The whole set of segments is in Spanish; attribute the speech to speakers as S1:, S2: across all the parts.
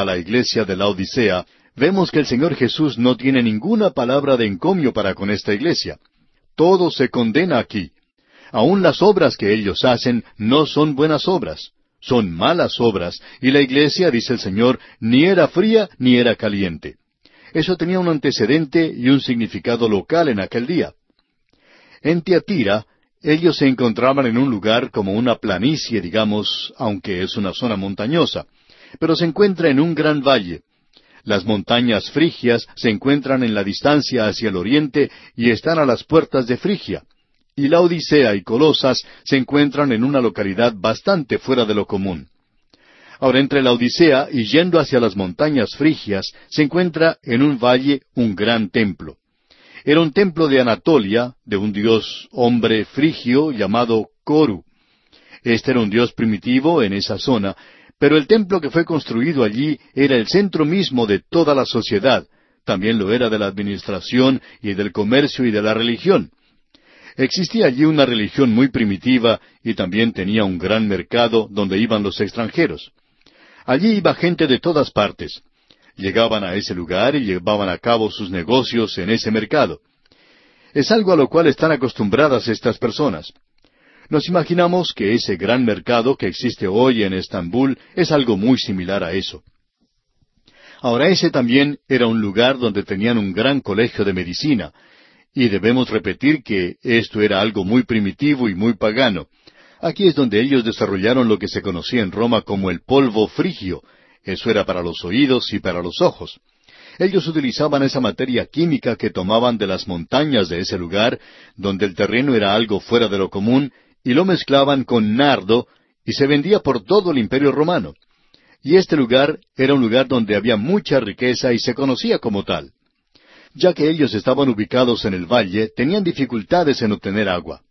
S1: a la iglesia de la Odisea, vemos que el Señor Jesús no tiene ninguna palabra de encomio para con esta iglesia. Todo se condena aquí. Aun las obras que ellos hacen no son buenas obras, son malas obras, y la iglesia, dice el Señor, ni era fría ni era caliente. Eso tenía un antecedente y un significado local en aquel día. En Tiatira, ellos se encontraban en un lugar como una planicie, digamos, aunque es una zona montañosa pero se encuentra en un gran valle. Las montañas frigias se encuentran en la distancia hacia el oriente y están a las puertas de Frigia. Y la Odisea y Colosas se encuentran en una localidad bastante fuera de lo común. Ahora, entre la Odisea y yendo hacia las montañas frigias, se encuentra en un valle un gran templo. Era un templo de Anatolia, de un dios hombre frigio llamado Coru. Este era un dios primitivo en esa zona, pero el templo que fue construido allí era el centro mismo de toda la sociedad, también lo era de la administración y del comercio y de la religión. Existía allí una religión muy primitiva y también tenía un gran mercado donde iban los extranjeros. Allí iba gente de todas partes. Llegaban a ese lugar y llevaban a cabo sus negocios en ese mercado. Es algo a lo cual están acostumbradas estas personas. Nos imaginamos que ese gran mercado que existe hoy en Estambul es algo muy similar a eso. Ahora ese también era un lugar donde tenían un gran colegio de medicina, y debemos repetir que esto era algo muy primitivo y muy pagano. Aquí es donde ellos desarrollaron lo que se conocía en Roma como el polvo frigio. Eso era para los oídos y para los ojos. Ellos utilizaban esa materia química que tomaban de las montañas de ese lugar, donde el terreno era algo fuera de lo común, y lo mezclaban con nardo y se vendía por todo el imperio romano. Y este lugar era un lugar donde había mucha riqueza y se conocía como tal. Ya que ellos estaban ubicados en el valle, tenían dificultades en obtener agua.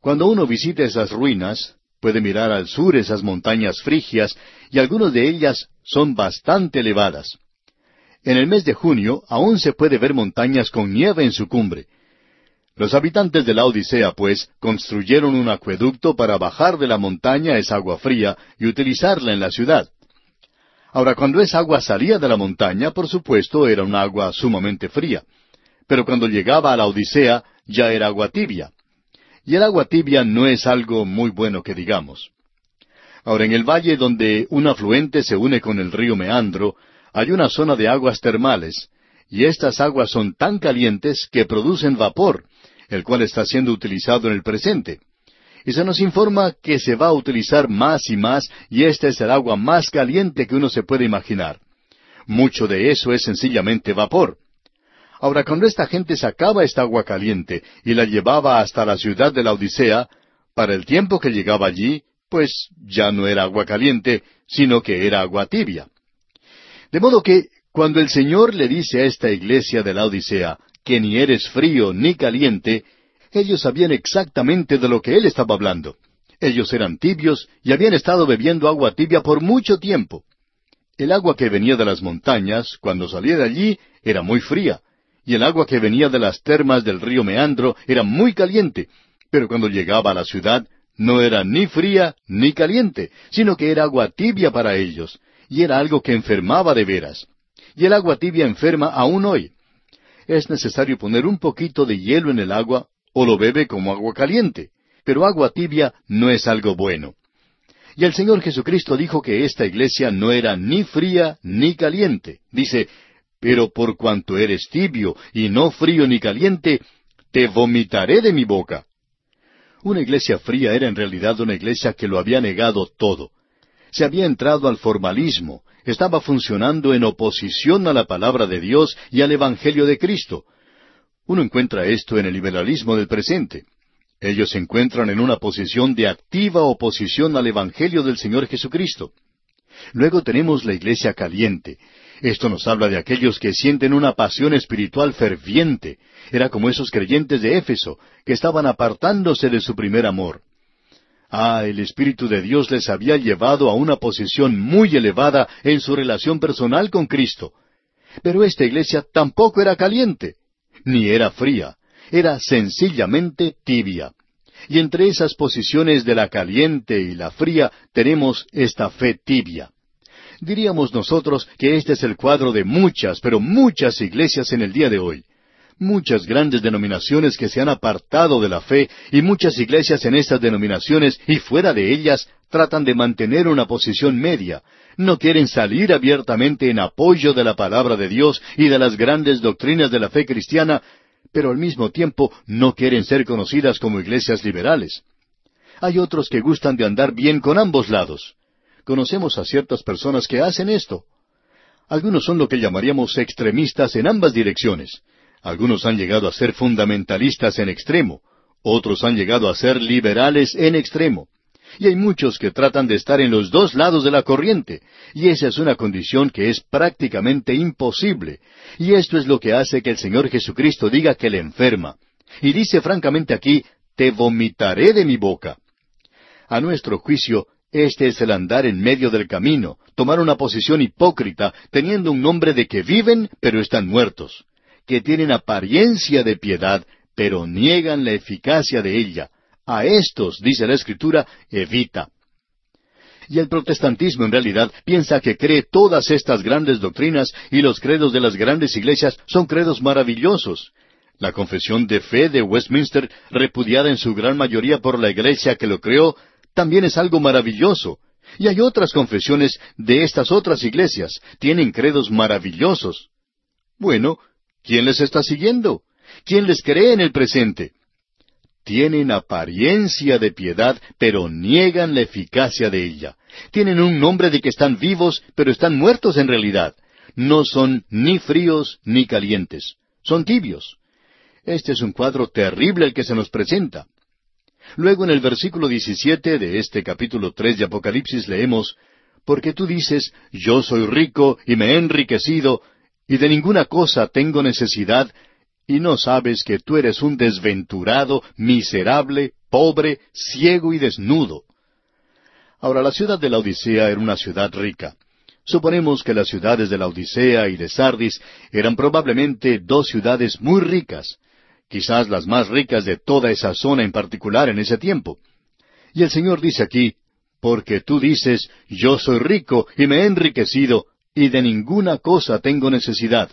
S1: Cuando uno visita esas ruinas, puede mirar al sur esas montañas frigias, y algunas de ellas son bastante elevadas. En el mes de junio aún se puede ver montañas con nieve en su cumbre, los habitantes de la Odisea, pues, construyeron un acueducto para bajar de la montaña esa agua fría y utilizarla en la ciudad. Ahora, cuando esa agua salía de la montaña, por supuesto, era un agua sumamente fría. Pero cuando llegaba a la Odisea, ya era agua tibia. Y el agua tibia no es algo muy bueno que digamos. Ahora, en el valle donde un afluente se une con el río Meandro, hay una zona de aguas termales, y estas aguas son tan calientes que producen vapor, el cual está siendo utilizado en el presente. Y se nos informa que se va a utilizar más y más, y esta es el agua más caliente que uno se puede imaginar. Mucho de eso es sencillamente vapor. Ahora, cuando esta gente sacaba esta agua caliente y la llevaba hasta la ciudad de la Odisea, para el tiempo que llegaba allí, pues ya no era agua caliente, sino que era agua tibia. De modo que, cuando el Señor le dice a esta iglesia de la Odisea, que ni eres frío ni caliente, ellos sabían exactamente de lo que él estaba hablando. Ellos eran tibios y habían estado bebiendo agua tibia por mucho tiempo. El agua que venía de las montañas, cuando salía de allí, era muy fría, y el agua que venía de las termas del río Meandro era muy caliente, pero cuando llegaba a la ciudad no era ni fría ni caliente, sino que era agua tibia para ellos, y era algo que enfermaba de veras. Y el agua tibia enferma aún hoy es necesario poner un poquito de hielo en el agua o lo bebe como agua caliente. Pero agua tibia no es algo bueno. Y el Señor Jesucristo dijo que esta iglesia no era ni fría ni caliente. Dice, pero por cuanto eres tibio y no frío ni caliente, te vomitaré de mi boca. Una iglesia fría era en realidad una iglesia que lo había negado todo. Se había entrado al formalismo, estaba funcionando en oposición a la palabra de Dios y al Evangelio de Cristo. Uno encuentra esto en el liberalismo del presente. Ellos se encuentran en una posición de activa oposición al Evangelio del Señor Jesucristo. Luego tenemos la iglesia caliente. Esto nos habla de aquellos que sienten una pasión espiritual ferviente. Era como esos creyentes de Éfeso, que estaban apartándose de su primer amor. Ah, el Espíritu de Dios les había llevado a una posición muy elevada en su relación personal con Cristo. Pero esta iglesia tampoco era caliente, ni era fría, era sencillamente tibia. Y entre esas posiciones de la caliente y la fría tenemos esta fe tibia. Diríamos nosotros que este es el cuadro de muchas, pero muchas iglesias en el día de hoy muchas grandes denominaciones que se han apartado de la fe y muchas iglesias en estas denominaciones y fuera de ellas tratan de mantener una posición media, no quieren salir abiertamente en apoyo de la palabra de Dios y de las grandes doctrinas de la fe cristiana, pero al mismo tiempo no quieren ser conocidas como iglesias liberales. Hay otros que gustan de andar bien con ambos lados. Conocemos a ciertas personas que hacen esto. Algunos son lo que llamaríamos extremistas en ambas direcciones. Algunos han llegado a ser fundamentalistas en extremo, otros han llegado a ser liberales en extremo. Y hay muchos que tratan de estar en los dos lados de la corriente, y esa es una condición que es prácticamente imposible. Y esto es lo que hace que el Señor Jesucristo diga que le enferma. Y dice francamente aquí, te vomitaré de mi boca. A nuestro juicio, este es el andar en medio del camino, tomar una posición hipócrita, teniendo un nombre de que viven, pero están muertos que tienen apariencia de piedad, pero niegan la eficacia de ella. A estos, dice la Escritura, evita. Y el protestantismo en realidad piensa que cree todas estas grandes doctrinas y los credos de las grandes iglesias son credos maravillosos. La confesión de fe de Westminster, repudiada en su gran mayoría por la iglesia que lo creó, también es algo maravilloso. Y hay otras confesiones de estas otras iglesias, tienen credos maravillosos. Bueno, ¿Quién les está siguiendo? ¿Quién les cree en el presente? Tienen apariencia de piedad, pero niegan la eficacia de ella. Tienen un nombre de que están vivos, pero están muertos en realidad. No son ni fríos ni calientes. Son tibios. Este es un cuadro terrible el que se nos presenta. Luego en el versículo 17 de este capítulo 3 de Apocalipsis leemos, Porque tú dices, yo soy rico y me he enriquecido, y de ninguna cosa tengo necesidad, y no sabes que tú eres un desventurado, miserable, pobre, ciego y desnudo. Ahora, la ciudad de la Odisea era una ciudad rica. Suponemos que las ciudades de la Odisea y de Sardis eran probablemente dos ciudades muy ricas, quizás las más ricas de toda esa zona en particular en ese tiempo. Y el Señor dice aquí, porque tú dices, yo soy rico y me he enriquecido, y de ninguna cosa tengo necesidad.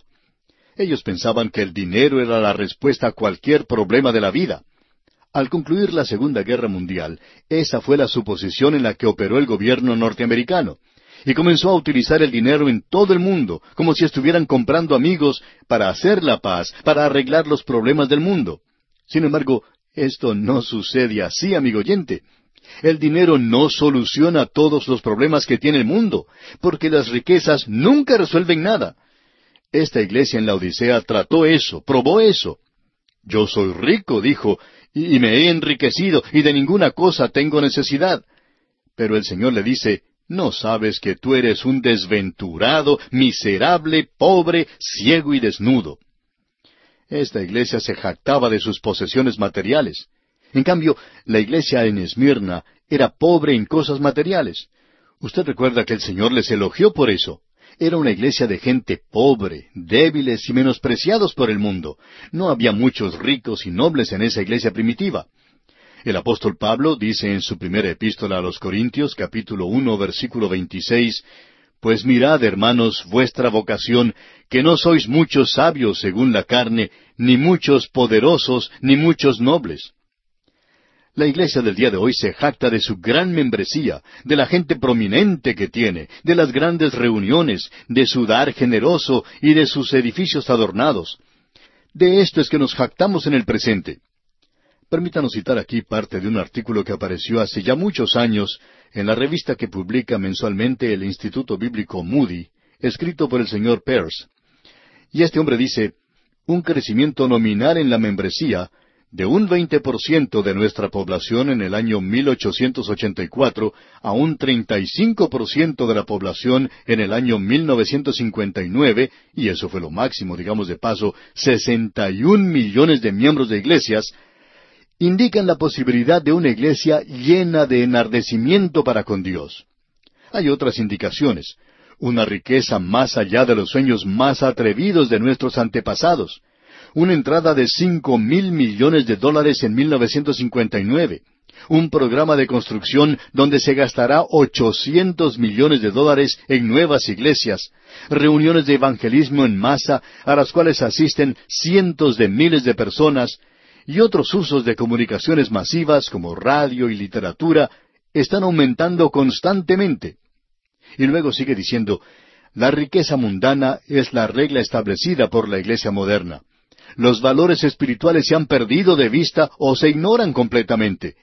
S1: Ellos pensaban que el dinero era la respuesta a cualquier problema de la vida. Al concluir la Segunda Guerra Mundial, esa fue la suposición en la que operó el gobierno norteamericano, y comenzó a utilizar el dinero en todo el mundo, como si estuvieran comprando amigos para hacer la paz, para arreglar los problemas del mundo. Sin embargo, esto no sucede así, amigo oyente. El dinero no soluciona todos los problemas que tiene el mundo, porque las riquezas nunca resuelven nada. Esta iglesia en la Odisea trató eso, probó eso. Yo soy rico, dijo, y me he enriquecido, y de ninguna cosa tengo necesidad. Pero el Señor le dice, ¿no sabes que tú eres un desventurado, miserable, pobre, ciego y desnudo? Esta iglesia se jactaba de sus posesiones materiales. En cambio, la iglesia en Esmirna era pobre en cosas materiales. Usted recuerda que el Señor les elogió por eso. Era una iglesia de gente pobre, débiles y menospreciados por el mundo. No había muchos ricos y nobles en esa iglesia primitiva. El apóstol Pablo dice en su primera epístola a los Corintios capítulo 1, versículo 26, Pues mirad, hermanos, vuestra vocación, que no sois muchos sabios según la carne, ni muchos poderosos, ni muchos nobles. La iglesia del día de hoy se jacta de su gran membresía, de la gente prominente que tiene, de las grandes reuniones, de su dar generoso y de sus edificios adornados. De esto es que nos jactamos en el presente. Permítanos citar aquí parte de un artículo que apareció hace ya muchos años en la revista que publica mensualmente el Instituto Bíblico Moody, escrito por el señor Peirce. Y este hombre dice, un crecimiento nominal en la membresía de un 20% de nuestra población en el año 1884 a un 35% de la población en el año 1959, y eso fue lo máximo, digamos de paso, 61 millones de miembros de iglesias, indican la posibilidad de una iglesia llena de enardecimiento para con Dios. Hay otras indicaciones, una riqueza más allá de los sueños más atrevidos de nuestros antepasados, una entrada de cinco mil millones de dólares en 1959, un programa de construcción donde se gastará 800 millones de dólares en nuevas iglesias, reuniones de evangelismo en masa a las cuales asisten cientos de miles de personas, y otros usos de comunicaciones masivas como radio y literatura están aumentando constantemente. Y luego sigue diciendo, la riqueza mundana es la regla establecida por la Iglesia moderna los valores espirituales se han perdido de vista o se ignoran completamente.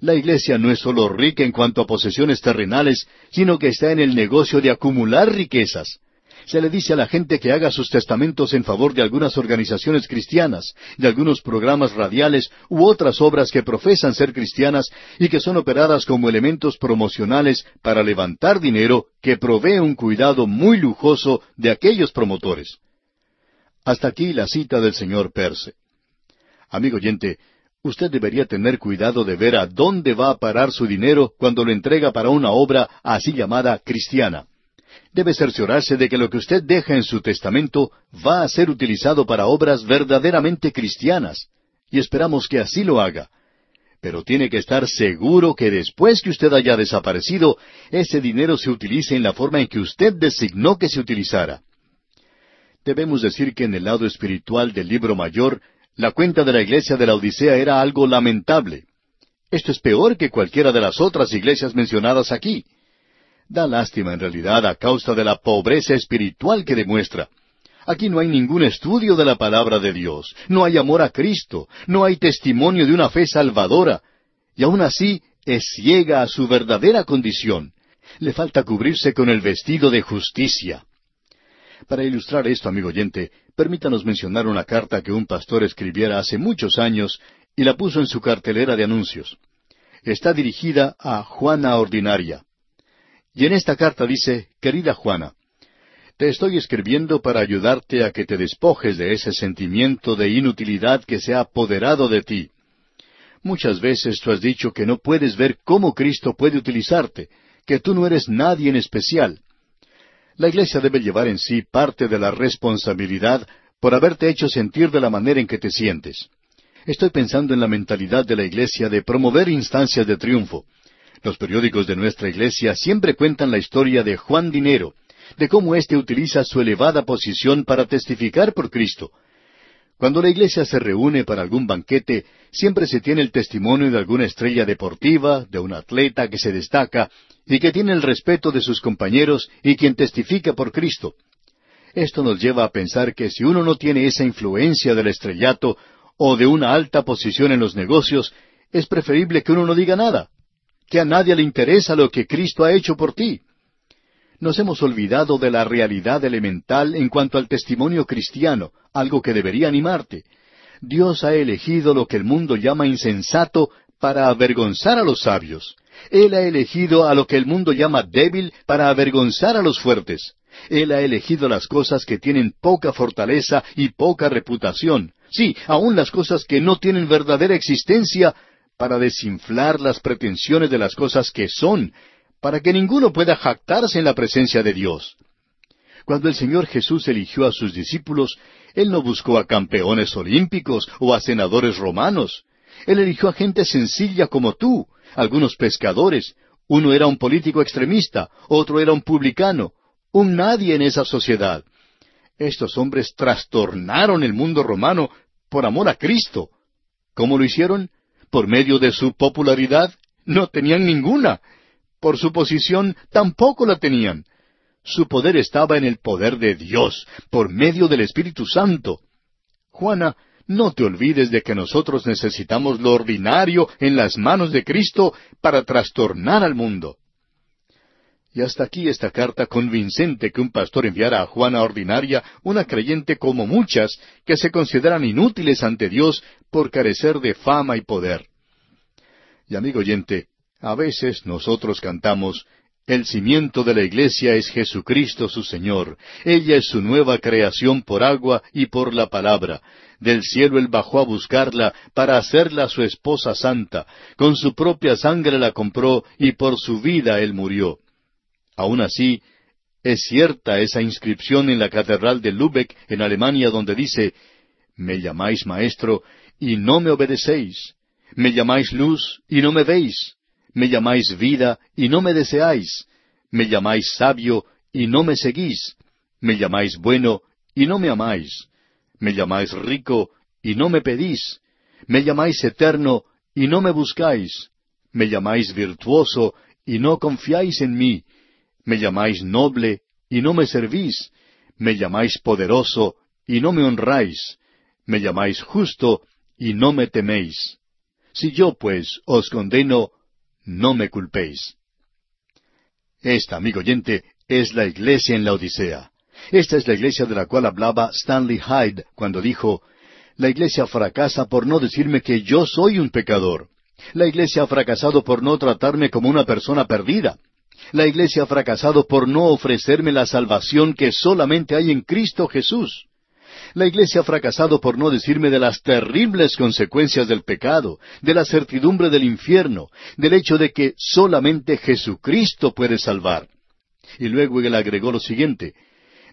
S1: La iglesia no es solo rica en cuanto a posesiones terrenales, sino que está en el negocio de acumular riquezas. Se le dice a la gente que haga sus testamentos en favor de algunas organizaciones cristianas, de algunos programas radiales u otras obras que profesan ser cristianas y que son operadas como elementos promocionales para levantar dinero que provee un cuidado muy lujoso de aquellos promotores. Hasta aquí la cita del señor Perse. Amigo oyente, usted debería tener cuidado de ver a dónde va a parar su dinero cuando lo entrega para una obra así llamada cristiana. Debe cerciorarse de que lo que usted deja en su testamento va a ser utilizado para obras verdaderamente cristianas, y esperamos que así lo haga. Pero tiene que estar seguro que después que usted haya desaparecido, ese dinero se utilice en la forma en que usted designó que se utilizara debemos decir que en el lado espiritual del libro mayor, la cuenta de la iglesia de la Odisea era algo lamentable. Esto es peor que cualquiera de las otras iglesias mencionadas aquí. Da lástima en realidad a causa de la pobreza espiritual que demuestra. Aquí no hay ningún estudio de la palabra de Dios, no hay amor a Cristo, no hay testimonio de una fe salvadora, y aún así es ciega a su verdadera condición. Le falta cubrirse con el vestido de justicia. Para ilustrar esto, amigo oyente, permítanos mencionar una carta que un pastor escribiera hace muchos años y la puso en su cartelera de anuncios. Está dirigida a Juana Ordinaria. Y en esta carta dice, Querida Juana, te estoy escribiendo para ayudarte a que te despojes de ese sentimiento de inutilidad que se ha apoderado de ti. Muchas veces tú has dicho que no puedes ver cómo Cristo puede utilizarte, que tú no eres nadie en especial, la iglesia debe llevar en sí parte de la responsabilidad por haberte hecho sentir de la manera en que te sientes. Estoy pensando en la mentalidad de la iglesia de promover instancias de triunfo. Los periódicos de nuestra iglesia siempre cuentan la historia de Juan Dinero, de cómo éste utiliza su elevada posición para testificar por Cristo, cuando la iglesia se reúne para algún banquete, siempre se tiene el testimonio de alguna estrella deportiva, de un atleta que se destaca y que tiene el respeto de sus compañeros y quien testifica por Cristo. Esto nos lleva a pensar que si uno no tiene esa influencia del estrellato o de una alta posición en los negocios, es preferible que uno no diga nada, que a nadie le interesa lo que Cristo ha hecho por ti nos hemos olvidado de la realidad elemental en cuanto al testimonio cristiano, algo que debería animarte. Dios ha elegido lo que el mundo llama insensato para avergonzar a los sabios. Él ha elegido a lo que el mundo llama débil para avergonzar a los fuertes. Él ha elegido las cosas que tienen poca fortaleza y poca reputación. Sí, aún las cosas que no tienen verdadera existencia para desinflar las pretensiones de las cosas que son para que ninguno pueda jactarse en la presencia de Dios. Cuando el Señor Jesús eligió a sus discípulos, Él no buscó a campeones olímpicos o a senadores romanos. Él eligió a gente sencilla como tú, algunos pescadores. Uno era un político extremista, otro era un publicano, un nadie en esa sociedad. Estos hombres trastornaron el mundo romano por amor a Cristo. ¿Cómo lo hicieron? ¿Por medio de su popularidad? No tenían ninguna por su posición, tampoco la tenían. Su poder estaba en el poder de Dios, por medio del Espíritu Santo. Juana, no te olvides de que nosotros necesitamos lo ordinario en las manos de Cristo para trastornar al mundo. Y hasta aquí esta carta convincente que un pastor enviara a Juana Ordinaria, una creyente como muchas, que se consideran inútiles ante Dios por carecer de fama y poder. Y amigo oyente, a veces nosotros cantamos, el cimiento de la iglesia es Jesucristo su Señor. Ella es su nueva creación por agua y por la palabra. Del cielo él bajó a buscarla para hacerla su esposa santa. Con su propia sangre la compró y por su vida él murió. Aun así, es cierta esa inscripción en la catedral de Lübeck, en Alemania, donde dice, Me llamáis maestro y no me obedecéis. Me llamáis luz y no me veis. Me llamáis vida y no me deseáis. Me llamáis sabio y no me seguís. Me llamáis bueno y no me amáis. Me llamáis rico y no me pedís. Me llamáis eterno y no me buscáis. Me llamáis virtuoso y no confiáis en mí. Me llamáis noble y no me servís. Me llamáis poderoso y no me honráis. Me llamáis justo y no me teméis. Si yo, pues, os condeno, no me culpéis. Esta, amigo oyente, es la iglesia en la Odisea. Esta es la iglesia de la cual hablaba Stanley Hyde cuando dijo, La iglesia fracasa por no decirme que yo soy un pecador. La iglesia ha fracasado por no tratarme como una persona perdida. La iglesia ha fracasado por no ofrecerme la salvación que solamente hay en Cristo Jesús. La iglesia ha fracasado por no decirme de las terribles consecuencias del pecado, de la certidumbre del infierno, del hecho de que solamente Jesucristo puede salvar. Y luego él agregó lo siguiente,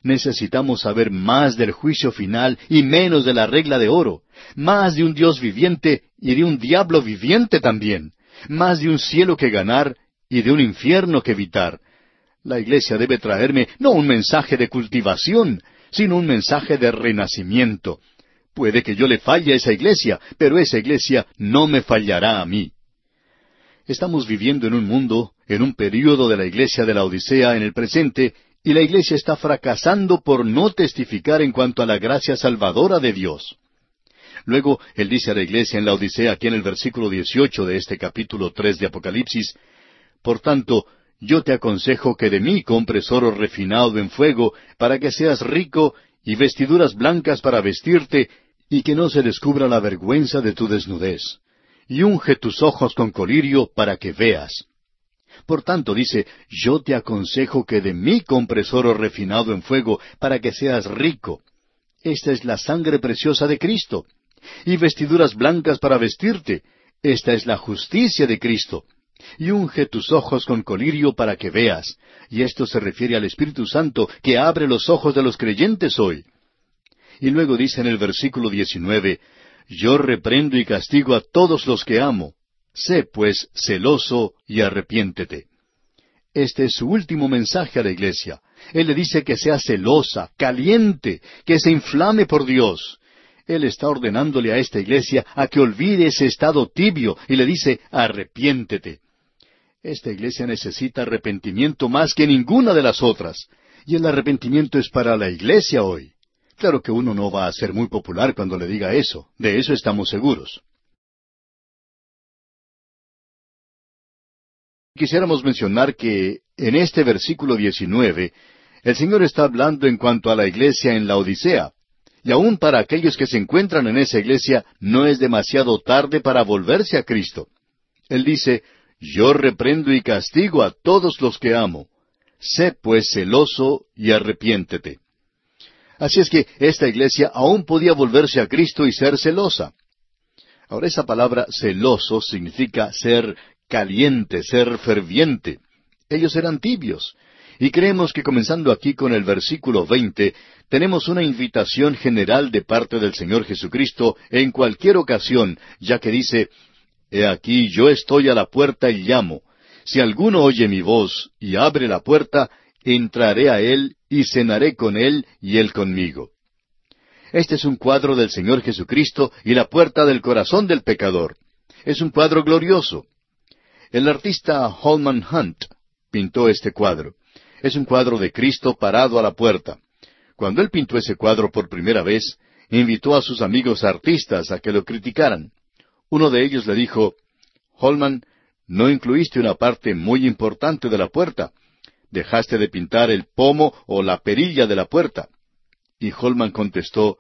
S1: necesitamos saber más del juicio final y menos de la regla de oro, más de un Dios viviente y de un diablo viviente también, más de un cielo que ganar y de un infierno que evitar. La iglesia debe traerme no un mensaje de cultivación, sin un mensaje de renacimiento. Puede que yo le falle a esa iglesia, pero esa iglesia no me fallará a mí. Estamos viviendo en un mundo, en un período de la iglesia de la Odisea en el presente, y la iglesia está fracasando por no testificar en cuanto a la gracia salvadora de Dios. Luego, él dice a la iglesia en la Odisea, aquí en el versículo 18 de este capítulo 3 de Apocalipsis, Por tanto, yo te aconsejo que de mí compres oro refinado en fuego, para que seas rico, y vestiduras blancas para vestirte, y que no se descubra la vergüenza de tu desnudez. Y unge tus ojos con colirio para que veas. Por tanto, dice, yo te aconsejo que de mí compres oro refinado en fuego, para que seas rico. Esta es la sangre preciosa de Cristo. Y vestiduras blancas para vestirte. Esta es la justicia de Cristo y unge tus ojos con colirio para que veas. Y esto se refiere al Espíritu Santo que abre los ojos de los creyentes hoy. Y luego dice en el versículo 19, Yo reprendo y castigo a todos los que amo. Sé pues celoso y arrepiéntete. Este es su último mensaje a la iglesia. Él le dice que sea celosa, caliente, que se inflame por Dios. Él está ordenándole a esta iglesia a que olvide ese estado tibio y le dice, arrepiéntete. Esta iglesia necesita arrepentimiento más que ninguna de las otras. Y el arrepentimiento es para la iglesia hoy. Claro que uno no va a ser muy popular cuando le diga eso, de eso estamos seguros. Quisiéramos mencionar que en este versículo 19, el Señor está hablando en cuanto a la iglesia en la Odisea. Y aún para aquellos que se encuentran en esa iglesia, no es demasiado tarde para volverse a Cristo. Él dice, yo reprendo y castigo a todos los que amo. Sé pues celoso y arrepiéntete. Así es que esta iglesia aún podía volverse a Cristo y ser celosa. Ahora esa palabra celoso significa ser caliente, ser ferviente. Ellos eran tibios. Y creemos que comenzando aquí con el versículo 20, tenemos una invitación general de parte del Señor Jesucristo en cualquier ocasión, ya que dice, He aquí yo estoy a la puerta y llamo. Si alguno oye mi voz y abre la puerta, entraré a él y cenaré con él y él conmigo. Este es un cuadro del Señor Jesucristo y la puerta del corazón del pecador. Es un cuadro glorioso. El artista Holman Hunt pintó este cuadro. Es un cuadro de Cristo parado a la puerta. Cuando él pintó ese cuadro por primera vez, invitó a sus amigos artistas a que lo criticaran. Uno de ellos le dijo, Holman, no incluiste una parte muy importante de la puerta. Dejaste de pintar el pomo o la perilla de la puerta. Y Holman contestó,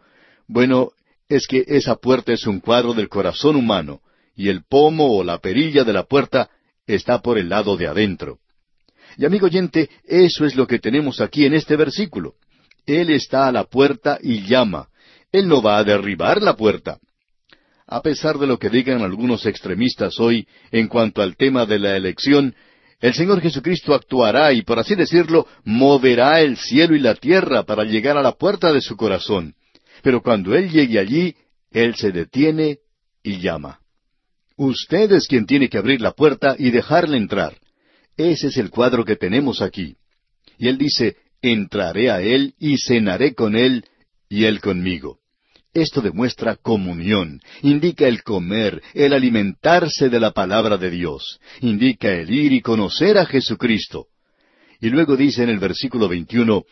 S1: Bueno, es que esa puerta es un cuadro del corazón humano, y el pomo o la perilla de la puerta está por el lado de adentro. Y amigo oyente, eso es lo que tenemos aquí en este versículo. Él está a la puerta y llama. Él no va a derribar la puerta. A pesar de lo que digan algunos extremistas hoy en cuanto al tema de la elección, el Señor Jesucristo actuará y, por así decirlo, moverá el cielo y la tierra para llegar a la puerta de su corazón. Pero cuando Él llegue allí, Él se detiene y llama. Usted es quien tiene que abrir la puerta y dejarle entrar. Ese es el cuadro que tenemos aquí. Y Él dice, entraré a Él y cenaré con Él y Él conmigo. Esto demuestra comunión, indica el comer, el alimentarse de la palabra de Dios, indica el ir y conocer a Jesucristo. Y luego dice en el versículo 21,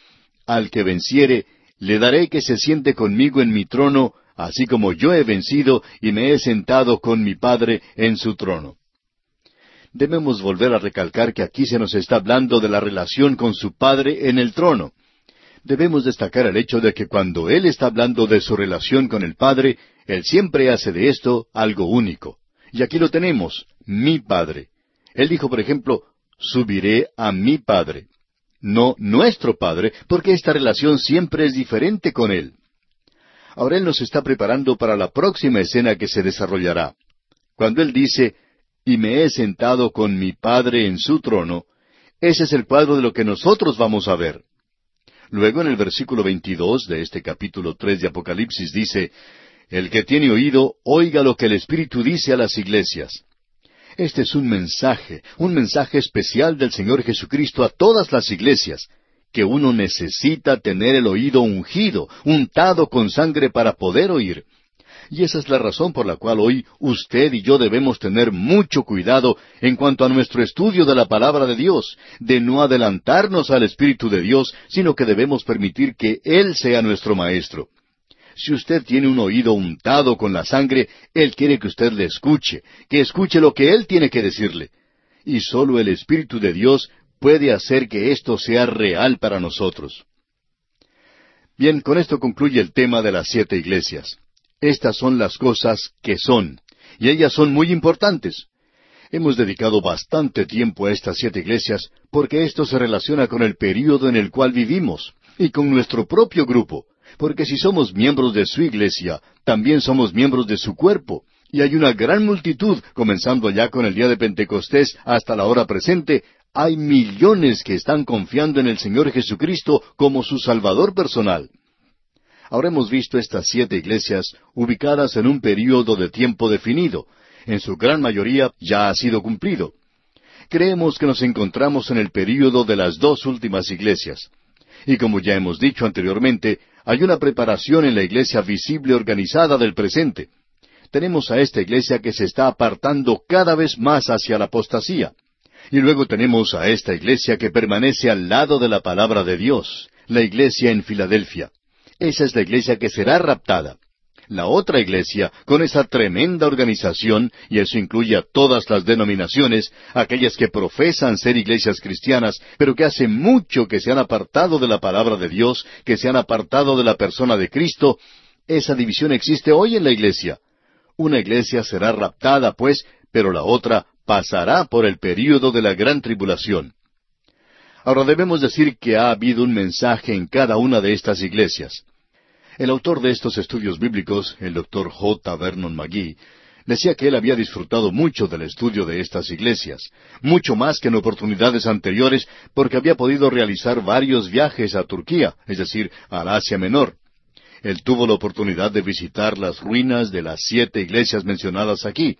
S1: Al que venciere, le daré que se siente conmigo en mi trono, así como yo he vencido y me he sentado con mi Padre en su trono. Debemos volver a recalcar que aquí se nos está hablando de la relación con su Padre en el trono debemos destacar el hecho de que cuando Él está hablando de su relación con el Padre, Él siempre hace de esto algo único. Y aquí lo tenemos, mi Padre. Él dijo, por ejemplo, subiré a mi Padre. No nuestro Padre, porque esta relación siempre es diferente con Él. Ahora Él nos está preparando para la próxima escena que se desarrollará. Cuando Él dice, y me he sentado con mi Padre en su trono, ese es el cuadro de lo que nosotros vamos a ver. Luego en el versículo 22 de este capítulo 3 de Apocalipsis dice, El que tiene oído, oiga lo que el Espíritu dice a las iglesias. Este es un mensaje, un mensaje especial del Señor Jesucristo a todas las iglesias, que uno necesita tener el oído ungido, untado con sangre para poder oír. Y esa es la razón por la cual hoy usted y yo debemos tener mucho cuidado en cuanto a nuestro estudio de la palabra de Dios, de no adelantarnos al Espíritu de Dios, sino que debemos permitir que Él sea nuestro Maestro. Si usted tiene un oído untado con la sangre, Él quiere que usted le escuche, que escuche lo que Él tiene que decirle. Y solo el Espíritu de Dios puede hacer que esto sea real para nosotros. Bien, con esto concluye el tema de las siete iglesias. Estas son las cosas que son, y ellas son muy importantes. Hemos dedicado bastante tiempo a estas siete iglesias porque esto se relaciona con el período en el cual vivimos y con nuestro propio grupo, porque si somos miembros de su iglesia, también somos miembros de su cuerpo, y hay una gran multitud, comenzando ya con el día de Pentecostés hasta la hora presente, hay millones que están confiando en el Señor Jesucristo como su Salvador personal. Ahora hemos visto estas siete iglesias ubicadas en un período de tiempo definido. En su gran mayoría ya ha sido cumplido. Creemos que nos encontramos en el período de las dos últimas iglesias. Y como ya hemos dicho anteriormente, hay una preparación en la iglesia visible organizada del presente. Tenemos a esta iglesia que se está apartando cada vez más hacia la apostasía. Y luego tenemos a esta iglesia que permanece al lado de la palabra de Dios, la iglesia en Filadelfia. Esa es la iglesia que será raptada. La otra iglesia, con esa tremenda organización, y eso incluye a todas las denominaciones, aquellas que profesan ser iglesias cristianas, pero que hace mucho que se han apartado de la palabra de Dios, que se han apartado de la persona de Cristo, esa división existe hoy en la iglesia. Una iglesia será raptada, pues, pero la otra pasará por el período de la gran tribulación. Ahora debemos decir que ha habido un mensaje en cada una de estas iglesias. El autor de estos estudios bíblicos, el doctor J. Vernon McGee, decía que él había disfrutado mucho del estudio de estas iglesias, mucho más que en oportunidades anteriores porque había podido realizar varios viajes a Turquía, es decir, al Asia Menor. Él tuvo la oportunidad de visitar las ruinas de las siete iglesias mencionadas aquí,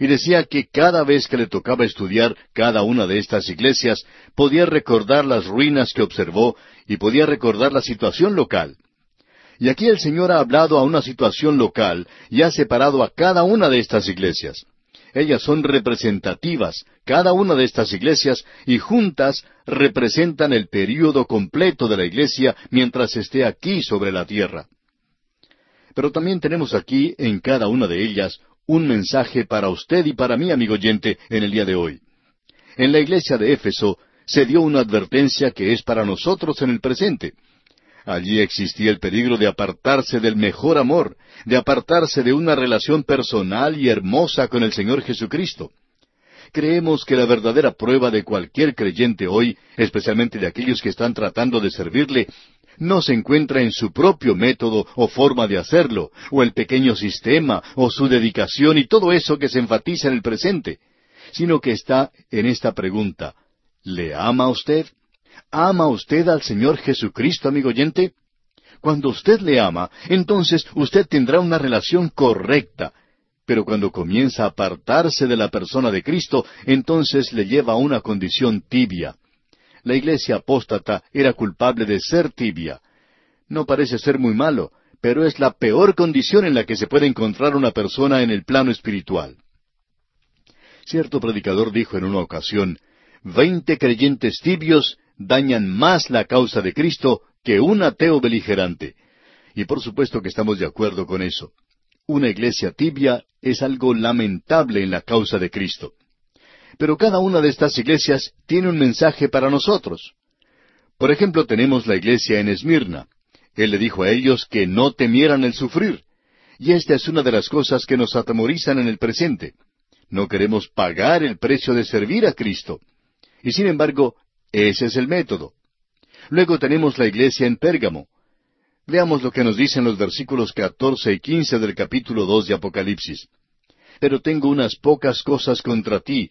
S1: y decía que cada vez que le tocaba estudiar cada una de estas iglesias, podía recordar las ruinas que observó y podía recordar la situación local. Y aquí el Señor ha hablado a una situación local y ha separado a cada una de estas iglesias. Ellas son representativas, cada una de estas iglesias, y juntas representan el período completo de la iglesia mientras esté aquí sobre la tierra. Pero también tenemos aquí en cada una de ellas un mensaje para usted y para mí, amigo oyente, en el día de hoy. En la iglesia de Éfeso se dio una advertencia que es para nosotros en el presente. Allí existía el peligro de apartarse del mejor amor, de apartarse de una relación personal y hermosa con el Señor Jesucristo. Creemos que la verdadera prueba de cualquier creyente hoy, especialmente de aquellos que están tratando de servirle, no se encuentra en su propio método o forma de hacerlo, o el pequeño sistema, o su dedicación y todo eso que se enfatiza en el presente, sino que está en esta pregunta. ¿Le ama usted? ¿Ama usted al Señor Jesucristo, amigo oyente? Cuando usted le ama, entonces usted tendrá una relación correcta. Pero cuando comienza a apartarse de la persona de Cristo, entonces le lleva a una condición tibia la iglesia apóstata era culpable de ser tibia. No parece ser muy malo, pero es la peor condición en la que se puede encontrar una persona en el plano espiritual. Cierto predicador dijo en una ocasión, veinte creyentes tibios dañan más la causa de Cristo que un ateo beligerante. Y por supuesto que estamos de acuerdo con eso. Una iglesia tibia es algo lamentable en la causa de Cristo. Pero cada una de estas iglesias tiene un mensaje para nosotros. Por ejemplo, tenemos la iglesia en Esmirna. Él le dijo a ellos que no temieran el sufrir. Y esta es una de las cosas que nos atemorizan en el presente. No queremos pagar el precio de servir a Cristo. Y sin embargo, ese es el método. Luego tenemos la iglesia en Pérgamo. Veamos lo que nos dicen los versículos 14 y 15 del capítulo 2 de Apocalipsis. Pero tengo unas pocas cosas contra ti,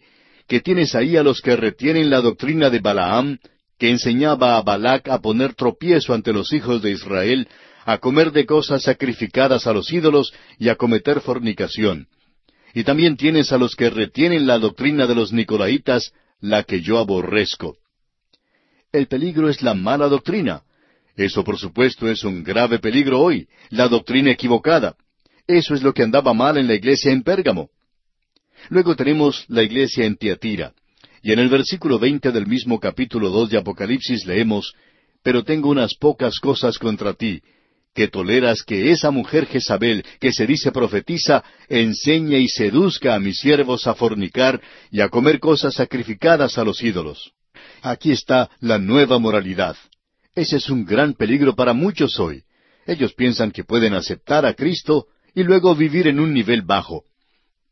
S1: que tienes ahí a los que retienen la doctrina de Balaam, que enseñaba a Balac a poner tropiezo ante los hijos de Israel, a comer de cosas sacrificadas a los ídolos y a cometer fornicación. Y también tienes a los que retienen la doctrina de los Nicolaitas, la que yo aborrezco. El peligro es la mala doctrina. Eso por supuesto es un grave peligro hoy, la doctrina equivocada. Eso es lo que andaba mal en la iglesia en Pérgamo. Luego tenemos la iglesia en Tiatira. Y en el versículo veinte del mismo capítulo dos de Apocalipsis leemos, Pero tengo unas pocas cosas contra ti, que toleras que esa mujer Jezabel, que se dice profetiza, enseñe y seduzca a mis siervos a fornicar y a comer cosas sacrificadas a los ídolos. Aquí está la nueva moralidad. Ese es un gran peligro para muchos hoy. Ellos piensan que pueden aceptar a Cristo y luego vivir en un nivel bajo.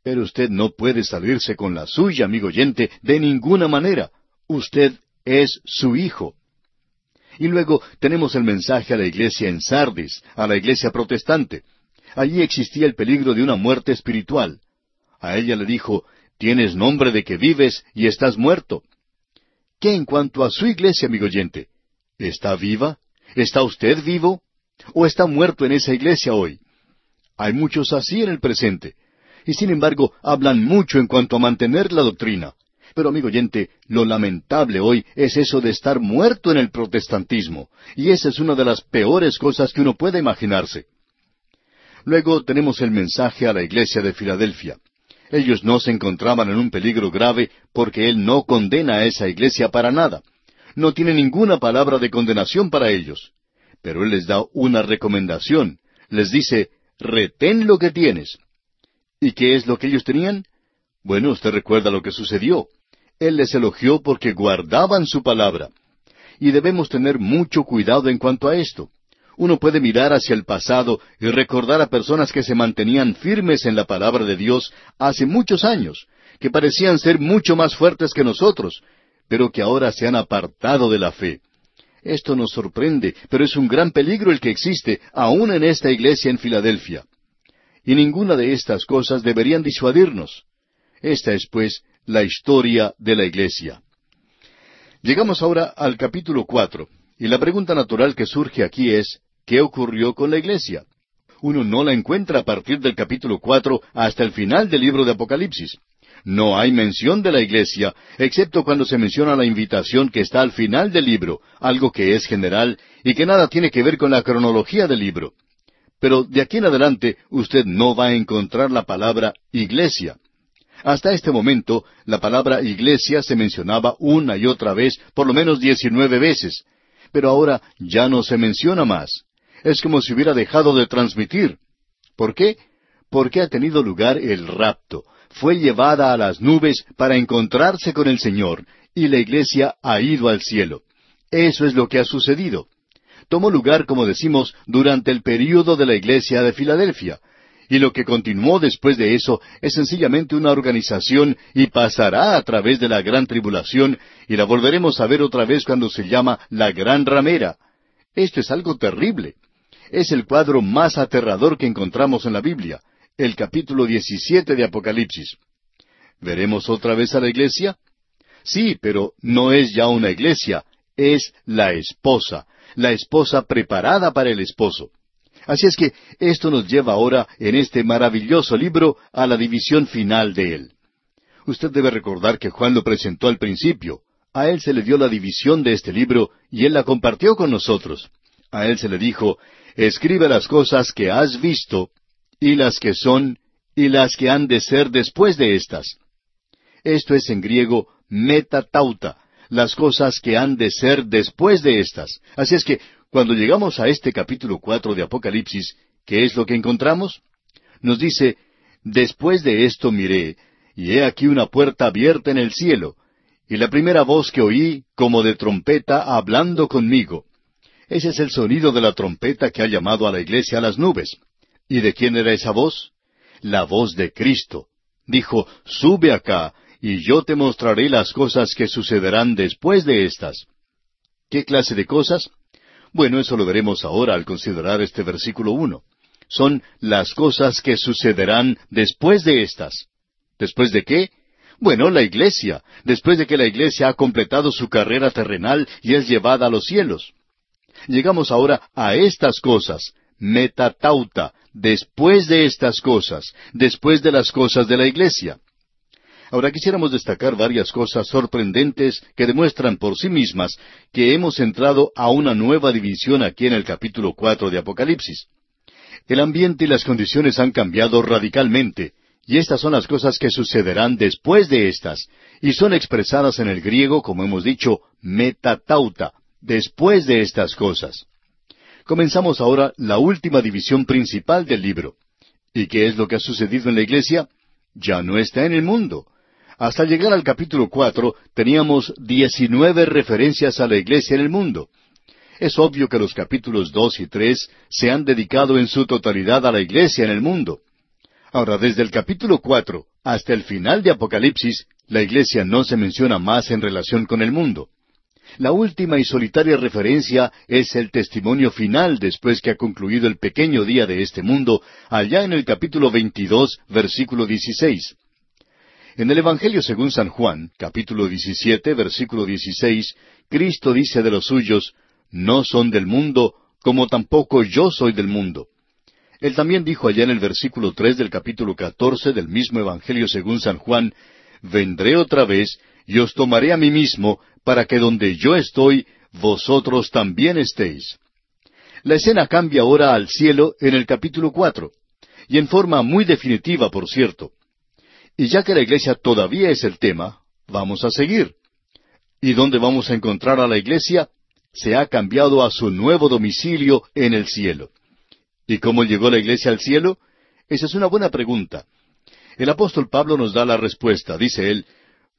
S1: Pero usted no puede salirse con la suya, amigo oyente, de ninguna manera. Usted es su hijo. Y luego tenemos el mensaje a la iglesia en Sardis, a la iglesia protestante. Allí existía el peligro de una muerte espiritual. A ella le dijo, tienes nombre de que vives y estás muerto. ¿Qué en cuanto a su iglesia, amigo oyente? ¿Está viva? ¿Está usted vivo? ¿O está muerto en esa iglesia hoy? Hay muchos así en el presente y sin embargo hablan mucho en cuanto a mantener la doctrina. Pero amigo oyente, lo lamentable hoy es eso de estar muerto en el protestantismo, y esa es una de las peores cosas que uno puede imaginarse. Luego tenemos el mensaje a la iglesia de Filadelfia. Ellos no se encontraban en un peligro grave porque Él no condena a esa iglesia para nada. No tiene ninguna palabra de condenación para ellos. Pero Él les da una recomendación. Les dice, retén lo que tienes. ¿Y qué es lo que ellos tenían? Bueno, usted recuerda lo que sucedió. Él les elogió porque guardaban su palabra. Y debemos tener mucho cuidado en cuanto a esto. Uno puede mirar hacia el pasado y recordar a personas que se mantenían firmes en la palabra de Dios hace muchos años, que parecían ser mucho más fuertes que nosotros, pero que ahora se han apartado de la fe. Esto nos sorprende, pero es un gran peligro el que existe aún en esta iglesia en Filadelfia. Y ninguna de estas cosas deberían disuadirnos. Esta es, pues, la historia de la Iglesia. Llegamos ahora al capítulo cuatro, y la pregunta natural que surge aquí es ¿qué ocurrió con la Iglesia? Uno no la encuentra a partir del capítulo cuatro hasta el final del libro de Apocalipsis. No hay mención de la iglesia, excepto cuando se menciona la invitación que está al final del libro, algo que es general y que nada tiene que ver con la cronología del libro. Pero de aquí en adelante usted no va a encontrar la palabra iglesia. Hasta este momento, la palabra iglesia se mencionaba una y otra vez, por lo menos diecinueve veces, pero ahora ya no se menciona más. Es como si hubiera dejado de transmitir. ¿Por qué? Porque ha tenido lugar el rapto. Fue llevada a las nubes para encontrarse con el Señor, y la iglesia ha ido al cielo. Eso es lo que ha sucedido tomó lugar, como decimos, durante el período de la Iglesia de Filadelfia, y lo que continuó después de eso es sencillamente una organización y pasará a través de la gran tribulación y la volveremos a ver otra vez cuando se llama la gran ramera. Esto es algo terrible. Es el cuadro más aterrador que encontramos en la Biblia, el capítulo 17 de Apocalipsis. ¿Veremos otra vez a la iglesia? Sí, pero no es ya una iglesia, es la esposa, la esposa preparada para el esposo. Así es que esto nos lleva ahora en este maravilloso libro a la división final de él. Usted debe recordar que Juan lo presentó al principio. A él se le dio la división de este libro y él la compartió con nosotros. A él se le dijo, escribe las cosas que has visto y las que son y las que han de ser después de estas. Esto es en griego metatauta, las cosas que han de ser después de estas. Así es que, cuando llegamos a este capítulo cuatro de Apocalipsis, ¿qué es lo que encontramos? Nos dice, Después de esto miré, y he aquí una puerta abierta en el cielo, y la primera voz que oí, como de trompeta, hablando conmigo. Ese es el sonido de la trompeta que ha llamado a la iglesia a las nubes. ¿Y de quién era esa voz? La voz de Cristo. Dijo, sube acá, y yo te mostraré las cosas que sucederán después de estas. ¿Qué clase de cosas? Bueno, eso lo veremos ahora al considerar este versículo uno. Son las cosas que sucederán después de estas. ¿Después de qué? Bueno, la iglesia, después de que la iglesia ha completado su carrera terrenal y es llevada a los cielos. Llegamos ahora a estas cosas, metatauta, después de estas cosas, después de las cosas de la iglesia. Ahora quisiéramos destacar varias cosas sorprendentes que demuestran por sí mismas que hemos entrado a una nueva división aquí en el capítulo cuatro de Apocalipsis. El ambiente y las condiciones han cambiado radicalmente, y estas son las cosas que sucederán después de estas, y son expresadas en el griego, como hemos dicho, metatauta, después de estas cosas. Comenzamos ahora la última división principal del libro. ¿Y qué es lo que ha sucedido en la iglesia? Ya no está en el mundo, hasta llegar al capítulo cuatro teníamos diecinueve referencias a la iglesia en el mundo. Es obvio que los capítulos dos y tres se han dedicado en su totalidad a la iglesia en el mundo. Ahora, desde el capítulo cuatro hasta el final de Apocalipsis, la iglesia no se menciona más en relación con el mundo. La última y solitaria referencia es el testimonio final después que ha concluido el pequeño día de este mundo, allá en el capítulo 22, versículo 16. En el Evangelio según San Juan, capítulo 17, versículo 16, Cristo dice de los suyos, No son del mundo, como tampoco yo soy del mundo. Él también dijo allá en el versículo tres del capítulo catorce del mismo Evangelio según San Juan, Vendré otra vez y os tomaré a mí mismo, para que donde yo estoy, vosotros también estéis. La escena cambia ahora al cielo en el capítulo cuatro, y en forma muy definitiva, por cierto. Y ya que la iglesia todavía es el tema, vamos a seguir. ¿Y dónde vamos a encontrar a la iglesia? Se ha cambiado a su nuevo domicilio en el cielo. ¿Y cómo llegó la iglesia al cielo? Esa es una buena pregunta. El apóstol Pablo nos da la respuesta. Dice él,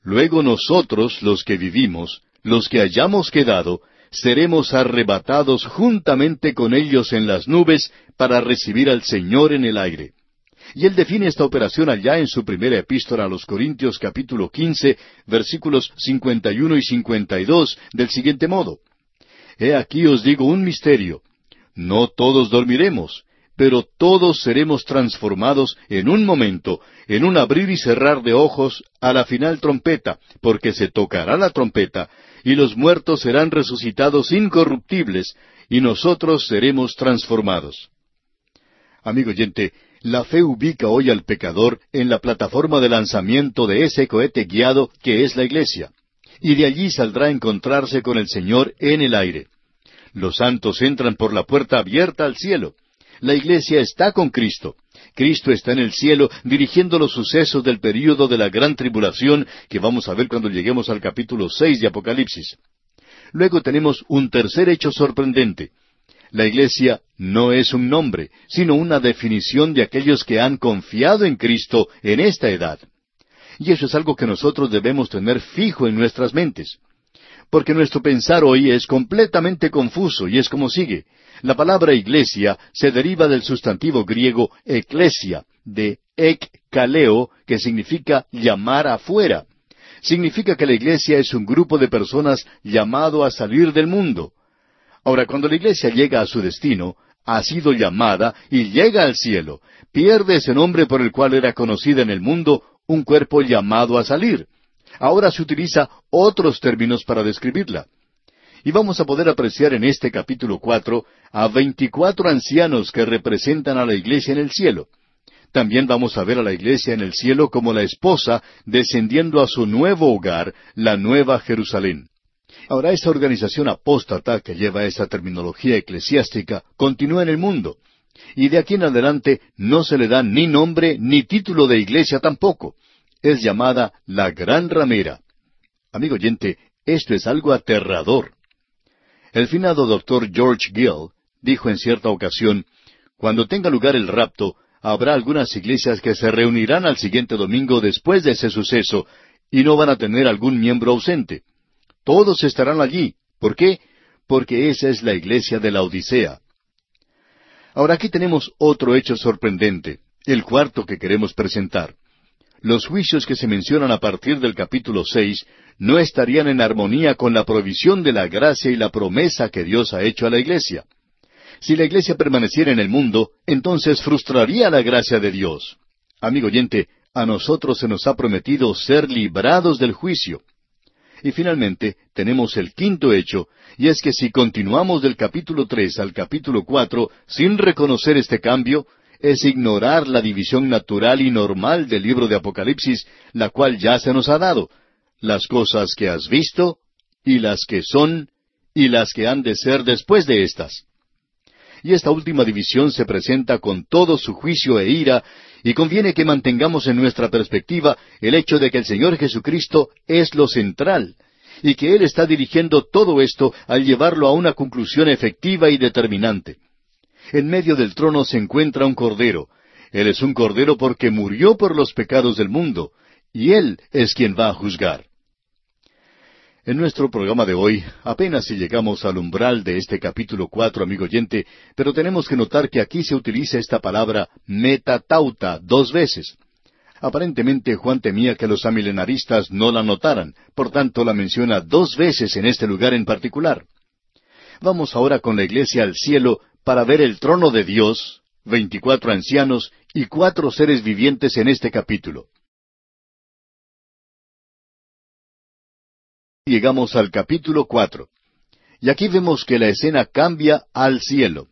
S1: Luego nosotros, los que vivimos, los que hayamos quedado, seremos arrebatados juntamente con ellos en las nubes para recibir al Señor en el aire. Y él define esta operación allá en su primera epístola a los Corintios capítulo 15, versículos 51 y 52, del siguiente modo. He aquí os digo un misterio. No todos dormiremos, pero todos seremos transformados en un momento, en un abrir y cerrar de ojos, a la final trompeta, porque se tocará la trompeta, y los muertos serán resucitados incorruptibles, y nosotros seremos transformados. Amigo oyente, la fe ubica hoy al pecador en la plataforma de lanzamiento de ese cohete guiado que es la iglesia, y de allí saldrá a encontrarse con el Señor en el aire. Los santos entran por la puerta abierta al cielo. La iglesia está con Cristo. Cristo está en el cielo dirigiendo los sucesos del período de la gran tribulación que vamos a ver cuando lleguemos al capítulo seis de Apocalipsis. Luego tenemos un tercer hecho sorprendente. La iglesia no es un nombre, sino una definición de aquellos que han confiado en Cristo en esta edad. Y eso es algo que nosotros debemos tener fijo en nuestras mentes. Porque nuestro pensar hoy es completamente confuso y es como sigue. La palabra iglesia se deriva del sustantivo griego eclesia, de ekkaleo, que significa llamar afuera. Significa que la iglesia es un grupo de personas llamado a salir del mundo. Ahora, cuando la iglesia llega a su destino, ha sido llamada y llega al cielo, pierde ese nombre por el cual era conocida en el mundo, un cuerpo llamado a salir. Ahora se utiliza otros términos para describirla. Y vamos a poder apreciar en este capítulo cuatro a veinticuatro ancianos que representan a la iglesia en el cielo. También vamos a ver a la iglesia en el cielo como la esposa descendiendo a su nuevo hogar, la nueva Jerusalén. Ahora, esta organización apóstata que lleva esa terminología eclesiástica continúa en el mundo. Y de aquí en adelante no se le da ni nombre ni título de iglesia tampoco. Es llamada la Gran Ramera. Amigo oyente, esto es algo aterrador. El finado doctor George Gill dijo en cierta ocasión, cuando tenga lugar el rapto, habrá algunas iglesias que se reunirán al siguiente domingo después de ese suceso y no van a tener algún miembro ausente. Todos estarán allí. ¿Por qué? Porque esa es la iglesia de la Odisea. Ahora aquí tenemos otro hecho sorprendente, el cuarto que queremos presentar. Los juicios que se mencionan a partir del capítulo seis no estarían en armonía con la provisión de la gracia y la promesa que Dios ha hecho a la iglesia. Si la iglesia permaneciera en el mundo, entonces frustraría la gracia de Dios. Amigo oyente, a nosotros se nos ha prometido ser librados del juicio. Y finalmente tenemos el quinto hecho, y es que si continuamos del capítulo tres al capítulo cuatro sin reconocer este cambio, es ignorar la división natural y normal del libro de Apocalipsis, la cual ya se nos ha dado, las cosas que has visto, y las que son, y las que han de ser después de estas. Y esta última división se presenta con todo su juicio e ira, y conviene que mantengamos en nuestra perspectiva el hecho de que el Señor Jesucristo es lo central y que Él está dirigiendo todo esto al llevarlo a una conclusión efectiva y determinante. En medio del trono se encuentra un cordero. Él es un cordero porque murió por los pecados del mundo, y Él es quien va a juzgar. En nuestro programa de hoy, apenas si llegamos al umbral de este capítulo cuatro, amigo oyente, pero tenemos que notar que aquí se utiliza esta palabra metatauta dos veces. Aparentemente Juan temía que los amilenaristas no la notaran, por tanto la menciona dos veces en este lugar en particular. Vamos ahora con la iglesia al cielo para ver el trono de Dios, veinticuatro ancianos y cuatro seres vivientes en este capítulo. Llegamos al capítulo cuatro. Y aquí vemos que la escena cambia al cielo.